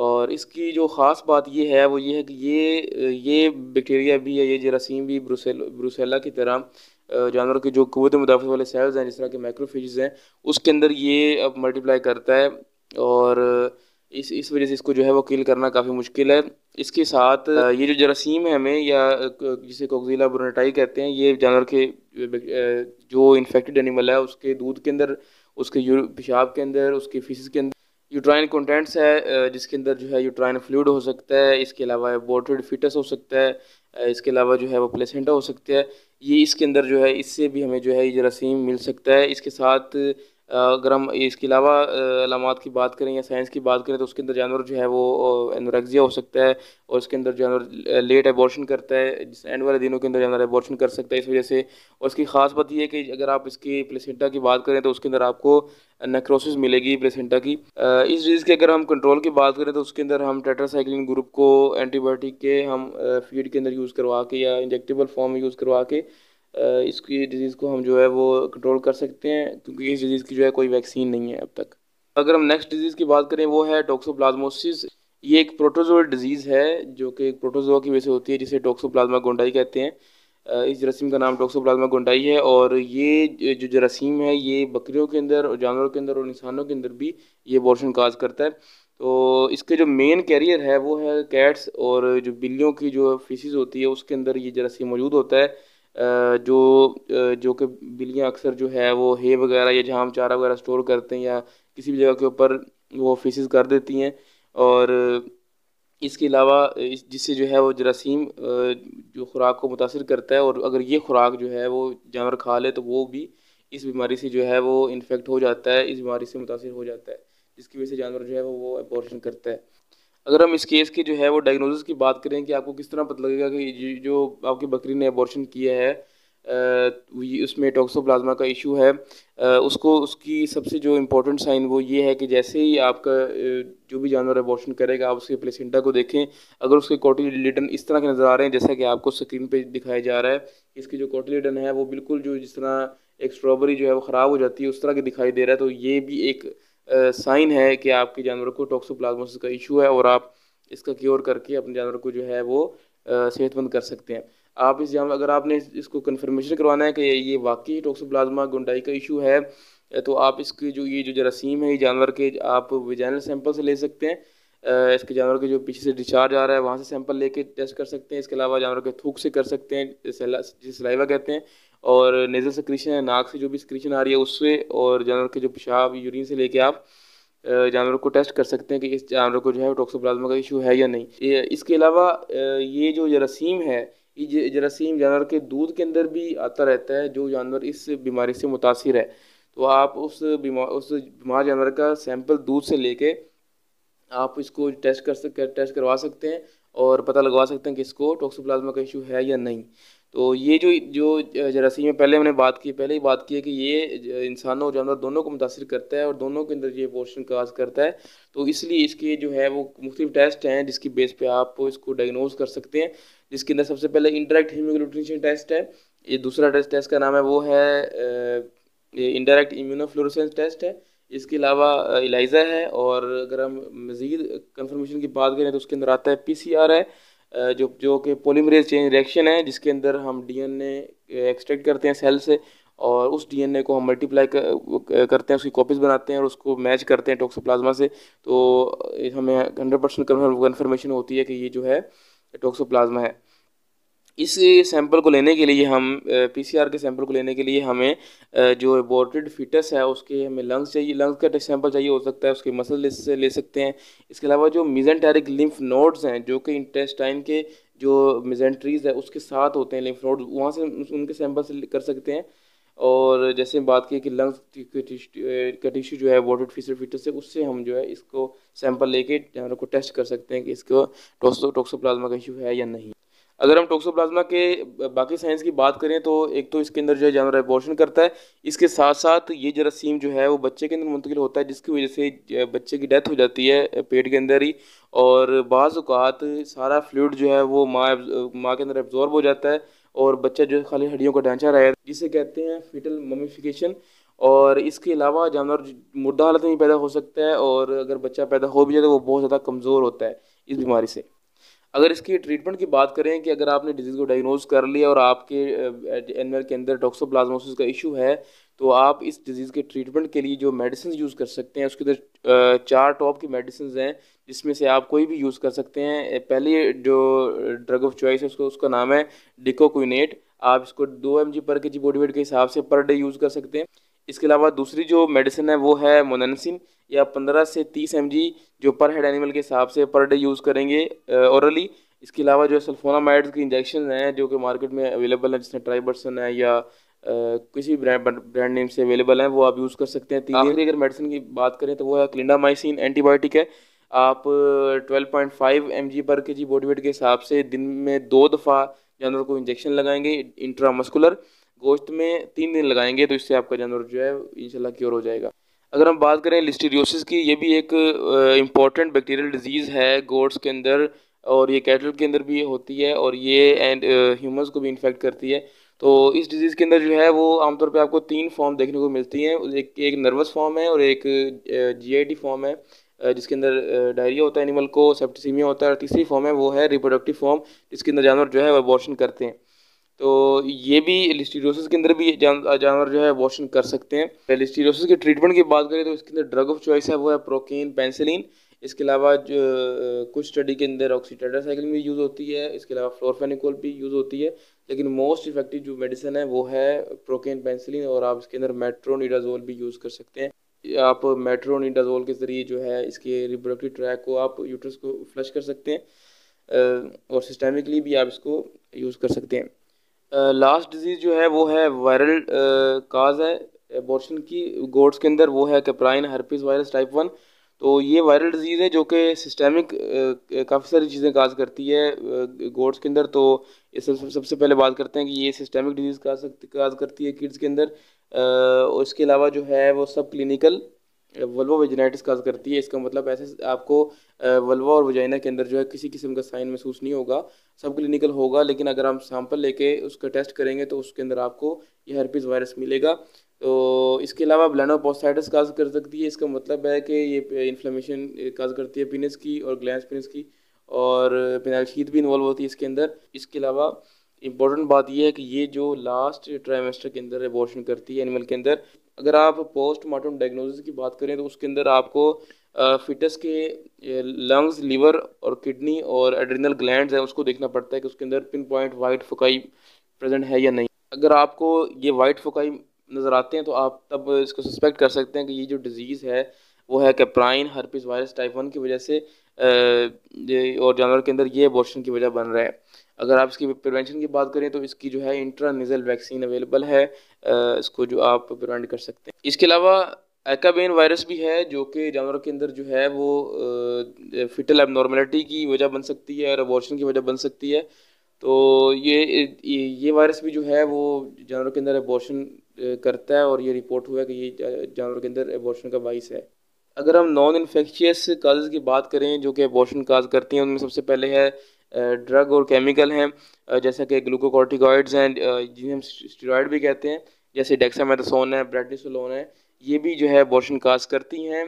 और इसकी जो ख़ास बात ये है वो ये है कि ये ये बैक्टीरिया भी है ये जरासीम भी ब्रुसेल ब्रुसेला की तरह जानवर के जो कुत मुदाफ़ वाले सेल्स हैं जिस तरह के माइक्रोफिज हैं उसके अंदर ये अब मल्टीप्लाई करता है और इस इस वजह से इसको जो है वो किल करना काफ़ी मुश्किल है इसके साथ ये जो जरासीम है हमें या जिसे कोगजिला ब्रोनेटाई कहते हैं ये जानवर के जो इन्फेक्टेड एनिमल है उसके दूध के अंदर उसके पेशाब के अंदर उसके फीस के अंदर यूट्राइन कंटेंट्स है जिसके अंदर जो है यूट्राइन फ्लूड हो सकता है इसके अलावा बोटेड फिटस हो सकता है इसके अलावा जो है वो प्लेसेंटा हो सकता है ये इसके अंदर जो है इससे भी हमें जो है ये जरासीम मिल सकता है इसके साथ अगर हम इसके अलावा अलामत की बात करें या साइंस की बात करें तो उसके अंदर जानवर जो है वो एनोरेक्सिया हो सकता है और उसके अंदर जानवर लेट एबॉर्शन करता है जिस एंड वाले दिनों के अंदर जानवर एबॉर्शन कर सकता है इस वजह से और इसकी खास बात यह है कि अगर आप इसकी प्लेसेंटा की बात करें तो उसके अंदर आपको नेक्रोसिस मिलेगी प्लेसेंटा की इस चीज़ के अगर हम कंट्रोल की बात करें तो उसके अंदर हम टेट्रासाइक्लिन ग्रुप को एंटीबायोटिक के हम फीड के अंदर यूज़ करवा के या इंजेक्टेबल फॉर्म यूज़ करवा के इसकी डिज़ीज़ को हम जो है वो कंट्रोल कर सकते हैं क्योंकि इस डिज़ीज़ की जो है कोई वैक्सीन नहीं है अब तक अगर हम नेक्स्ट डिज़ीज़ की बात करें वो है टॉक्सोप्लाज्मोसिस ये एक प्रोटोजोअल डिज़ीज़ है जो कि प्रोटोजोआ की वजह से होती है जिसे टॉक्सोप्लाज्मा गोंडाई कहते हैं इस जरासीम का नाम प्लाज्मा गोंडाई है और ये जो जरासीम है ये बकरियों के अंदर और जानवरों के अंदर और इंसानों के अंदर भी ये बोर्शन काज करता है तो इसके जो मेन कैरियर है वो है कैट्स और जो बिल्लियों की जो फीसिस होती है उसके अंदर ये जरासीम मौजूद होता है जो जो कि बिल्लियाँ अक्सर जो है वो हे वगैरह या जहाँ हम चारा वगैरह स्टोर करते हैं या किसी भी जगह के ऊपर वो फिशेस कर देती हैं और इसके अलावा इस जिससे जो है वो जरासीम जो खुराक को मुतासर करता है और अगर ये खुराक जो है वो जानवर खा ले तो वो भी इस बीमारी से जो है वो इन्फेक्ट हो जाता है इस बीमारी से मुतासर हो जाता है जिसकी वजह से जानवर जो है वो वो एबॉर्शन करता है अगर हम इस केस की के जो है वो डायग्नोसिस की बात करें कि आपको किस तरह पता लगेगा कि जो आपकी बकरी ने एबॉर्शन किया है उसमें टॉक्सोप्लाज्मा का इशू है उसको उसकी सबसे जो इम्पोर्टेंट साइन वो ये है कि जैसे ही आपका जो भी जानवर एबॉर्शन करेगा आप उसके प्लेसेंटा को देखें अगर उसके कॉटिलिडन इस तरह के नज़र आ रहे हैं जैसा कि आपको स्क्रीन पे दिखाया जा रहा है इसकी जो कॉटिलिडन है वो बिल्कुल जो जिस तरह एक स्ट्रॉबेरी जो है वो ख़राब हो जाती है उस तरह की दिखाई दे रहा है तो ये भी एक साइन है कि आपके जानवर को टॉक्सोप्लाज्मोसिस का इशू है और आप इसका क्योर करके अपने जानवर को जो है वो सेहतमंद कर सकते हैं आप इस जानवर अगर आपने इसको कन्फर्मेशन करवाना है कि ये वाकई टॉक्सोप्लाज्मा गुंडाई का इशू है तो आप इसके जो ये जो जरासीम है ये जानवर के आप विजाइनल सैंपल से ले सकते हैं इसके जानवर के जो पीछे से डिस्चार्ज आ रहा है वहाँ से सैंपल लेके टेस्ट कर सकते हैं इसके अलावा जानवर के थूक से कर सकते हैं जिसे सलाइवा कहते हैं और नेजल सक्रीशन है नाक से जो भी सक्रीशन आ रही है उससे और जानवर के जो पेशाब यूरिन से लेके आप जानवर को टेस्ट कर सकते हैं कि इस जानवर को जो है टॉक्सोप्लाज्मा का इशू है या नहीं इसके अलावा ये जो जरासीम है ये जरासीम जानवर के दूध के अंदर भी आता रहता है जो जानवर इस बीमारी से मुतासर है तो आप उस बीमार उस बीमार जानवर का सैंपल दूध से लेके आप इसको टेस्ट कर सक टेस्ट करवा सकते हैं और पता लगवा सकते हैं कि इसको टॉक्सोप्लाज्मा का इशू है या नहीं तो ये जो जो जरासीम में पहले मैंने बात की पहले ही बात की है कि ये इंसानों और जानवर दोनों को मुतासर करता है और दोनों के अंदर ये पोर्शन काज करता है तो इसलिए इसके जो है वो मुख्तु टेस्ट हैं जिसकी बेस पे आप इसको डायग्नोज कर सकते हैं जिसके अंदर सबसे पहले इंडायरेक्ट हीमोग्लोटिनेशन टेस्ट है ये दूसरा टेस्ट टेस्ट का नाम है वो है इंडायरेक्ट इम्यूनोफ्लोरोसेंस टेस्ट है इसके अलावा इलाइजा है और अगर हम मज़ीद कन्फर्मेशन की बात करें तो उसके अंदर आता है पी सी आर है जो जो कि पोलीमरेज चेंज रिएक्शन है जिसके अंदर हम डीएनए एक्सट्रैक्ट करते हैं सेल से और उस डीएनए को हम मल्टीप्लाई करते हैं उसकी कॉपीज़ बनाते हैं और उसको मैच करते हैं टोक्सोप्लाज्मा से तो हमें हंड्रेड परसेंट कन्फर्मेशन होती है कि ये जो है टोक्सोप्लाज्मा है इस सैंपल को लेने के लिए हम पीसीआर के सैंपल को लेने के लिए हमें जो एबोर्टेड फिटस है उसके हमें लंग्स चाहिए लंग्स का सैंपल चाहिए हो सकता है उसके मसल से ले सकते हैं इसके अलावा जो मिजेंटेरिक लिम्फ नोड्स हैं जो कि इंटेस्टाइन के जो मिजेंट्रीज है उसके साथ होते हैं लिम्फ नोड्स वहाँ से उनके सैंपल से कर सकते हैं और जैसे बात की कि लंग्स का टिश्यू जो है वॉटेड फीसर फीटस से उससे हम जो है इसको सैंपल लेके जानवरों को टेस्ट कर सकते हैं कि इसको टोक्सो टोक्सोप्लाज्मा का इशू है या नहीं अगर हम टोक्सोप्लाज्मा के बाकी साइंस की बात करें तो एक तो इसके अंदर जो है जानवर एबॉर्शन करता है इसके साथ साथ ये जरासीम जो है वो बच्चे के अंदर मुंतकिल होता है जिसकी वजह से बच्चे की डेथ हो जाती है पेट के अंदर ही और बाज़ात सारा फ्लूड जो है वो माँ माँ के अंदर एब्जॉर्ब हो जाता है और बच्चा जो है खाली हड्डियों का ढांचा रहा है जिसे कहते हैं फिटल ममिफिकेशन और इसके अलावा जानवर मुर्दा हालत में पैदा हो सकता है और अगर बच्चा पैदा हो भी जाए तो वो बहुत ज़्यादा कमज़ोर होता है इस बीमारी से अगर इसकी ट्रीटमेंट की बात करें कि अगर आपने डिजीज़ को डायग्नोज कर लिया और आपके एनिमल के अंदर टॉक्सोप्लाज्मोसिस का इशू है तो आप इस डिज़ीज़ के ट्रीटमेंट के लिए जो मेडिसिन यूज़ कर सकते हैं उसके अंदर चार टॉप की मेडिसिन हैं जिसमें से आप कोई भी यूज़ कर सकते हैं पहली जो ड्रग ऑफ चॉइस है उसको उसका नाम है डिकोक्विनेट आप इसको दो एम जी पर के जी बॉडी वेट के हिसाब से पर डे यूज़ कर सकते हैं इसके अलावा दूसरी जो मेडिसिन है वो है मोनसिन या पंद्रह से तीस एम जो पर हेड एनिमल के हिसाब से पर डे यूज़ करेंगे औरली इसके अलावा जो सल्फोनामाइड्स की इंजेक्शन हैं जो कि मार्केट में अवेलेबल हैं जिसमें ट्राइबर्सन है या आ, किसी ब्रांड ब्रांड नेम से अवेलेबल हैं वो आप यूज़ कर सकते हैं तीसरी अगर मेडिसिन की बात करें तो वो है क्लिंडामाइसिन एंटीबायोटिक है आप 12.5 पॉइंट पर के जी बॉडी वेट के हिसाब से दिन में दो दफ़ा जानवर को इंजेक्शन लगाएंगे इंट्रामस्कुलर गोश्त में तीन दिन लगाएंगे तो इससे आपका जानवर जो है इंशाल्लाह क्योर हो जाएगा अगर हम बात करें लिस्टीरियोसिस की ये भी एक इम्पॉर्टेंट बैक्टीरियल डिजीज़ है गोट्स के अंदर और ये कैटल के अंदर भी होती है और ये एंड ह्यूमस को भी इन्फेक्ट करती है तो इस डिज़ीज़ के अंदर जो है वो आमतौर पे आपको तीन फॉर्म देखने को मिलती हैं एक एक नर्वस फॉर्म है और एक जी फॉर्म है जिसके अंदर डायरिया होता है एनिमल को सेप्टिसीमिया होता है और तीसरी फॉर्म है वो है रिप्रोडक्टिव फॉर्म जिसके अंदर जानवर जो है वो अबॉर्शन करते हैं तो ये भी एलिस्टीरोसिस के अंदर भी जानवर जो है वॉशन कर सकते हैं एलिस्टीरोसिस के ट्रीटमेंट की बात करें तो इसके अंदर ड्रग ऑफ चॉइस है वो है प्रोकीन पेंसिलिन इसके अलावा कुछ स्टडी के अंदर ऑक्सीटेट्रासाइक्लिन भी यूज़ होती है इसके अलावा फ्लोरफेनिकोल भी यूज़ होती है लेकिन मोस्ट इफेक्टिव जो मेडिसिन है वो है प्रोकेन पेंसिलिन और आप इसके अंदर मेट्रोनिडाजोल भी यूज़ कर सकते हैं आप मेट्रोनिडाजोल के ज़रिए जो है इसके रिप्रोडक्टिव ट्रैक को आप यूट्रस को फ्लश कर सकते हैं और सिस्टेमिकली भी आप इसको यूज़ कर सकते हैं लास्ट डिज़ीज़ जो है वो है वायरल काज है एबॉर्शन की गोड्स के अंदर वो है caprine herpes virus type one तो ये वायरल डिजीज़ है जो कि सिस्टेमिक काफ़ी सारी चीज़ें काज करती है गोड्स के अंदर तो इस सबसे पहले बात करते हैं कि ये सिस्टेमिक डिजीज़ काज करती है किड्स के अंदर और इसके अलावा जो है वो सब क्लिनिकल वल्वा वेजनाइटिस काज करती है इसका मतलब ऐसे आपको वल्वा और वजाइना के अंदर जो है किसी किस्म का साइन महसूस नहीं होगा सब क्लिनिकल होगा लेकिन अगर हम सैंपल लेके उसका टेस्ट करेंगे तो उसके अंदर आपको यह हर्पीज़ वायरस मिलेगा तो इसके अलावा ब्लैनोपोस्टाइटिस काज कर सकती है इसका मतलब है कि ये इन्फ्लेमेशन काज करती है पिनस की और ग्लैंड पिनस की और शीत भी इन्वॉल्व होती है इसके अंदर इसके अलावा इम्पॉर्टेंट बात यह है कि ये जो लास्ट ट्राइमेस्टर के अंदर एबॉर्शन करती है एनिमल के अंदर अगर आप पोस्ट मार्टम डायग्नोसिस की बात करें तो उसके अंदर आपको फिटस के लंग्स लीवर और किडनी और एड्रिनल ग्लैंड हैं उसको देखना पड़ता है कि उसके अंदर pin point white foci present है या नहीं अगर आपको ये वाइट फ़ुकाई नज़र आते हैं तो आप तब इसको सस्पेक्ट कर सकते हैं कि ये जो डिज़ीज़ है वो है caprine herpes virus type one की वजह से और जानवर के अंदर ये अबॉर्शन की वजह बन रहा है अगर आप इसकी प्रिवेंशन की बात करें तो इसकी जो है इंट्रा निज़ल वैक्सीन अवेलेबल है इसको जो आप प्रिवेंट कर सकते हैं इसके अलावा एकाबेन वायरस भी है जो कि जानवरों के अंदर जो है वो फिटल एबनॉर्मेलिटी की वजह बन सकती है और अबॉर्शन की वजह बन सकती है तो ये ये वायरस भी जो है वो जानवरों के अंदर एबॉर्शन करता है और ये रिपोर्ट हुआ है कि ये जानवरों के अंदर एबॉर्शन का बाइस है अगर हम नॉन इन्फेक्शियस काजेज़ की बात करें जो कि एबॉर्शन काज करती हैं उनमें सबसे पहले है ड्रग और केमिकल हैं जैसा कि ग्लूकोकॉर्टिकॉइड्स हैं जिन्हें हम स्टेरॉयड भी कहते हैं जैसे डेक्सामेथासोन है ब्रेडिसोलोन है ये भी जो है बोशन कास करती हैं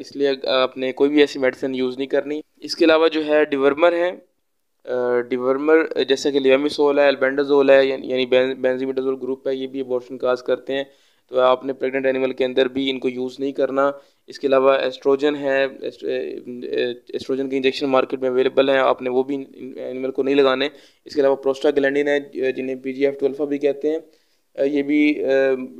इसलिए आपने कोई भी ऐसी मेडिसिन यूज़ नहीं करनी इसके अलावा जो है डिवर्मर है डिवर्मर जैसे कि लिवामिसोल है एल्बेंडाजोल है यानी बेंजीमेटाजोल ग्रुप है ये भी अबॉर्शन काज करते हैं तो आपने प्रेग्नेंट एनिमल के अंदर भी इनको यूज़ नहीं करना इसके अलावा एस्ट्रोजन है एस्ट्रोजन के इंजेक्शन मार्केट में अवेलेबल हैं आपने वो भी एनिमल को नहीं लगाने इसके अलावा प्रोस्टाग्लैंडिन है जिन्हें पी जी एफ भी कहते हैं ये भी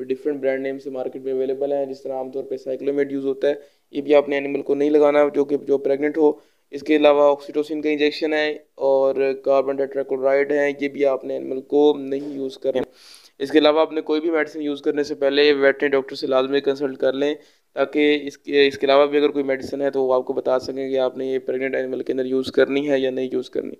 डिफरेंट ब्रांड नेम से मार्केट में अवेलेबल हैं जिस तरह आमतौर पर साइक्लोमेट यूज़ होता है ये भी आपने एनिमल को नहीं लगाना जो कि जो प्रेगनेंट हो इसके अलावा ऑक्सीटोसिन का इंजेक्शन है और कार्बन टेट्राक्लोराइड है ये भी आपने एनिमल को नहीं यूज़ करना इसके अलावा आपने कोई भी मेडिसिन यूज़ करने से पहले वेटनरी डॉक्टर से लाजमी कंसल्ट कर लें ताकि इसके इसके अलावा भी अगर कोई मेडिसिन है तो वो आपको बता सकें कि आपने ये प्रेगनेंट एनिमल के अंदर यूज़ करनी है या नहीं यूज़ करनी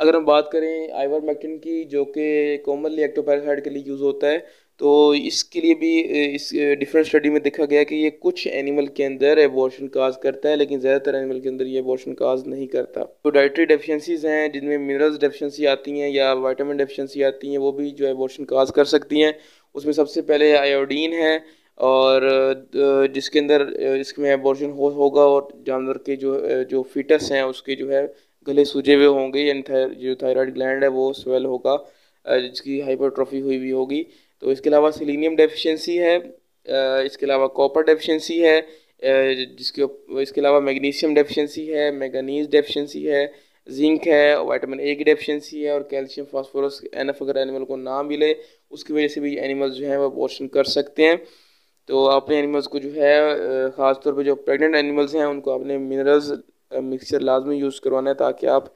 अगर हम बात करें आइवर मैक्टिन की जो कि कॉमनली एक्टोपैरासाइड के लिए यूज़ होता है तो इसके लिए भी इस डिफरेंट स्टडी में देखा गया कि ये कुछ एनिमल के अंदर एबॉर्शन काज करता है लेकिन ज़्यादातर एनिमल के अंदर ये एबॉर्शन काज नहीं करता तो डाइटरी डेफिशिएंसीज हैं जिनमें मिनरल्स डेफिशिएंसी आती हैं या वाइटामिन डेफिशिएंसी आती हैं वो भी जो एबॉर्शन काज कर सकती हैं उसमें सबसे पहले आयोडीन है और जिसके अंदर इसमें एबॉर्शन हो होगा और जानवर के जो जो फिटस हैं उसके जो है गले सूजे हुए होंगे यानी जो थायराइड ग्लैंड है वो स्वेल होगा जिसकी हाइपरट्रॉफी हुई हुई होगी तो इसके अलावा सिलीनियम डेफिशिएंसी है इसके अलावा कॉपर डेफिशिएंसी है जिसके इसके अलावा मैग्नीशियम डेफिशिएंसी है मैगनीज डेफिशिएंसी है जिंक है वाइटामिन ए की डेफिशिएंसी है और कैल्शियम फास्फोरस एनफ अगर एनिमल को ना मिले उसकी वजह से भी एनिमल्स जो हैं वो पोषण कर सकते हैं तो आपने एनिमल्स को जो है ख़ासतौर पर जो प्रेगनेंट एनिमल्स हैं उनको आपने मिनरल्स मिक्सचर लाजमी यूज़ करवाना है ताकि आप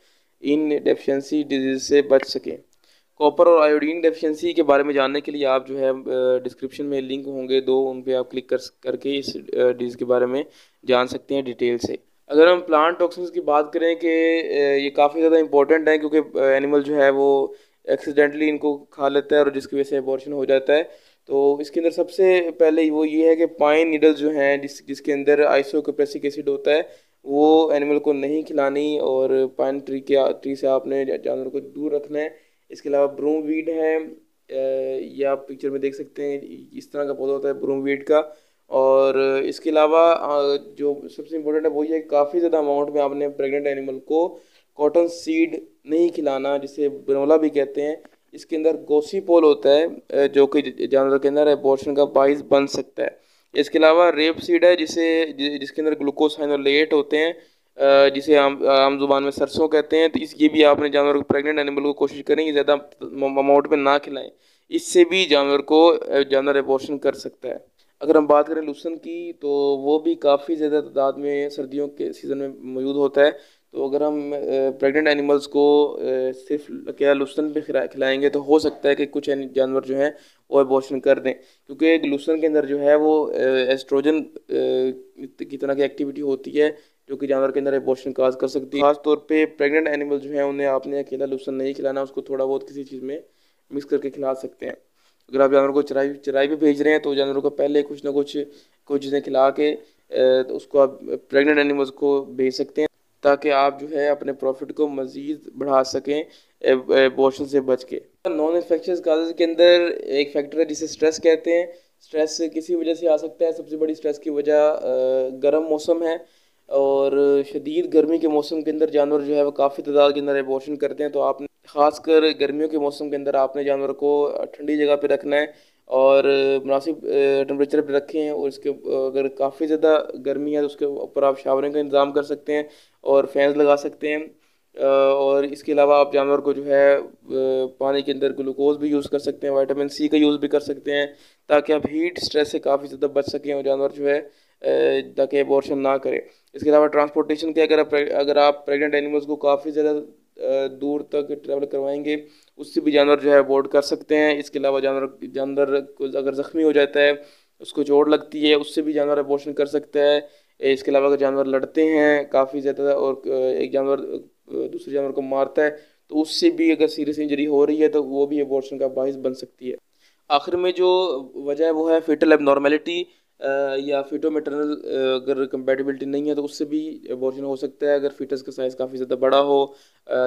इन डेफिशिएंसी डिजीज़ से बच सकें कॉपर और आयोडीन डेफिशिएंसी के बारे में जानने के लिए आप जो है डिस्क्रिप्शन में लिंक होंगे दो उन पर आप क्लिक कर करके इस डिज़ के बारे में जान सकते हैं डिटेल से अगर हम प्लांट टॉक्सिन्स की बात करें कि ये काफ़ी ज़्यादा इंपॉर्टेंट है क्योंकि एनिमल जो है वो एक्सीडेंटली इनको खा लेता है और जिसकी वजह से एबॉर्शन हो जाता है तो इसके अंदर सबसे पहले वो ये है कि पाइन नीडल्स जो हैं जिस जिसके अंदर आइसोकप्रेसिक एसिड होता है वो एनिमल को नहीं खिलानी और पाइन ट्री के ट्री से आपने जानवर को दूर रखना है इसके अलावा ब्रूम वीड है ये आप पिक्चर में देख सकते हैं इस तरह का पौधा होता है ब्रूम वीड का और इसके अलावा जो सबसे इम्पोर्टेंट है वो ये काफ़ी ज़्यादा अमाउंट में आपने प्रेग्नेंट एनिमल को कॉटन सीड नहीं खिलाना जिसे बनोला भी कहते हैं इसके अंदर गोसी पोल होता है जो कि जानवर के अंदर एबॉर्शन का बाइस बन सकता है इसके अलावा रेप सीड है जिसे जिसके अंदर ग्लूकोसाइनोलेट होते हैं जिसे आम आम जुबान में सरसों कहते हैं तो इस ये भी आपने जानवर को प्रेग्नेंट एनिमल को कोशिश करें कि ज़्यादा अमाउंट में ना खिलाएं इससे भी जानवर को जानवर एबॉर्शन कर सकता है अगर हम बात करें लूसन की तो वो भी काफ़ी ज़्यादा तादाद में सर्दियों के सीज़न में मौजूद होता है तो अगर हम प्रेग्नेंट एनिमल्स को सिर्फ क्या लूसन पे खिलाएंगे तो हो सकता है कि कुछ जानवर जो हैं वो एबॉर्शन कर दें क्योंकि लूसन के अंदर जो है वो एस्ट्रोजन की तरह की एक्टिविटी होती है जो कि जानवर के अंदर एबॉर्शन काज कर सकती है खासतौर पर प्रेगनेंट एनिमल जो है उन्हें आपने अकेला लुसन नहीं खिलाना उसको थोड़ा बहुत किसी चीज़ में मिक्स करके खिला सकते हैं अगर आप जानवर को चराई चराई भी भेज रहे हैं तो जानवरों को पहले कुछ ना कुछ कुछ चीज़ें खिला के तो उसको आप प्रेगनेंट एनिमल्स को भेज सकते हैं ताकि आप जो है अपने प्रॉफिट को मज़ीद बढ़ा सकें बोशन से बच के नॉन इन्फेक्शन काजेज के अंदर एक फैक्टर है जिसे स्ट्रेस कहते हैं स्ट्रेस किसी वजह से आ सकता है सबसे बड़ी स्ट्रेस की वजह गर्म मौसम है और शदीद गर्मी के मौसम के अंदर जानवर जो है वो काफ़ी तादाद के अंदर एबॉशन करते हैं तो आपने ख़ासकर गर्मियों के मौसम के अंदर आपने जानवर को ठंडी जगह पर रखना है और मुनासिब टम्परेचर पर रखे हैं और इसके अगर काफ़ी ज़्यादा गर्मी है तो उसके ऊपर आप शावरें का इंतज़ाम कर सकते हैं और फैंस लगा सकते हैं और इसके अलावा आप जानवर को जो है पानी के अंदर ग्लूकोज भी यूज़ कर सकते हैं वाइटामिन सी का यूज़ भी कर सकते हैं ताकि आप हीट स्ट्रेस से काफ़ी ज़्यादा बच सकें और जानवर जो है ताकि एबॉर्शन ना करें इसके अलावा ट्रांसपोर्टेशन के अगर आप अगर आप प्रेगनेंट एनिमल्स को काफ़ी ज़्यादा दूर तक ट्रैवल करवाएंगे उससे भी जानवर जो है बोर्ड कर सकते हैं इसके अलावा जानवर जानवर को अगर ज़ख्मी हो जाता है उसको चोट लगती है उससे भी जानवर अबॉर्शन कर सकता है इसके अलावा अगर जानवर लड़ते हैं काफ़ी ज़्यादा और एक जानवर दूसरे जानवर को मारता है तो उससे भी अगर सीरियस इंजरी हो रही है तो वो भी अबॉर्शन का बायस बन सकती है आखिर में जो वजह है वो है फिटल एबनॉर्मेलिटी या फिटो मेटरनल अगर कंपेटिबिलिटी नहीं है तो उससे भी अबॉर्शन हो सकता है अगर फिटस का साइज़ काफ़ी ज़्यादा बड़ा हो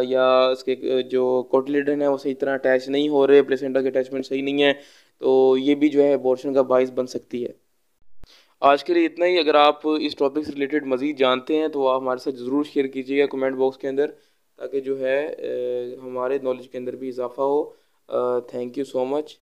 या उसके जो कोटिलेडन है वो सही तरह अटैच नहीं हो रहे प्लेसेंटा के अटैचमेंट सही नहीं है तो ये भी जो है अबॉर्शन का बायस बन सकती है आज के लिए इतना ही अगर आप इस टॉपिक से रिलेटेड मज़ीद जानते हैं तो आप हमारे साथ ज़रूर शेयर कीजिएगा कमेंट बॉक्स के अंदर ताकि जो है हमारे नॉलेज के अंदर भी इजाफा हो थैंक यू सो मच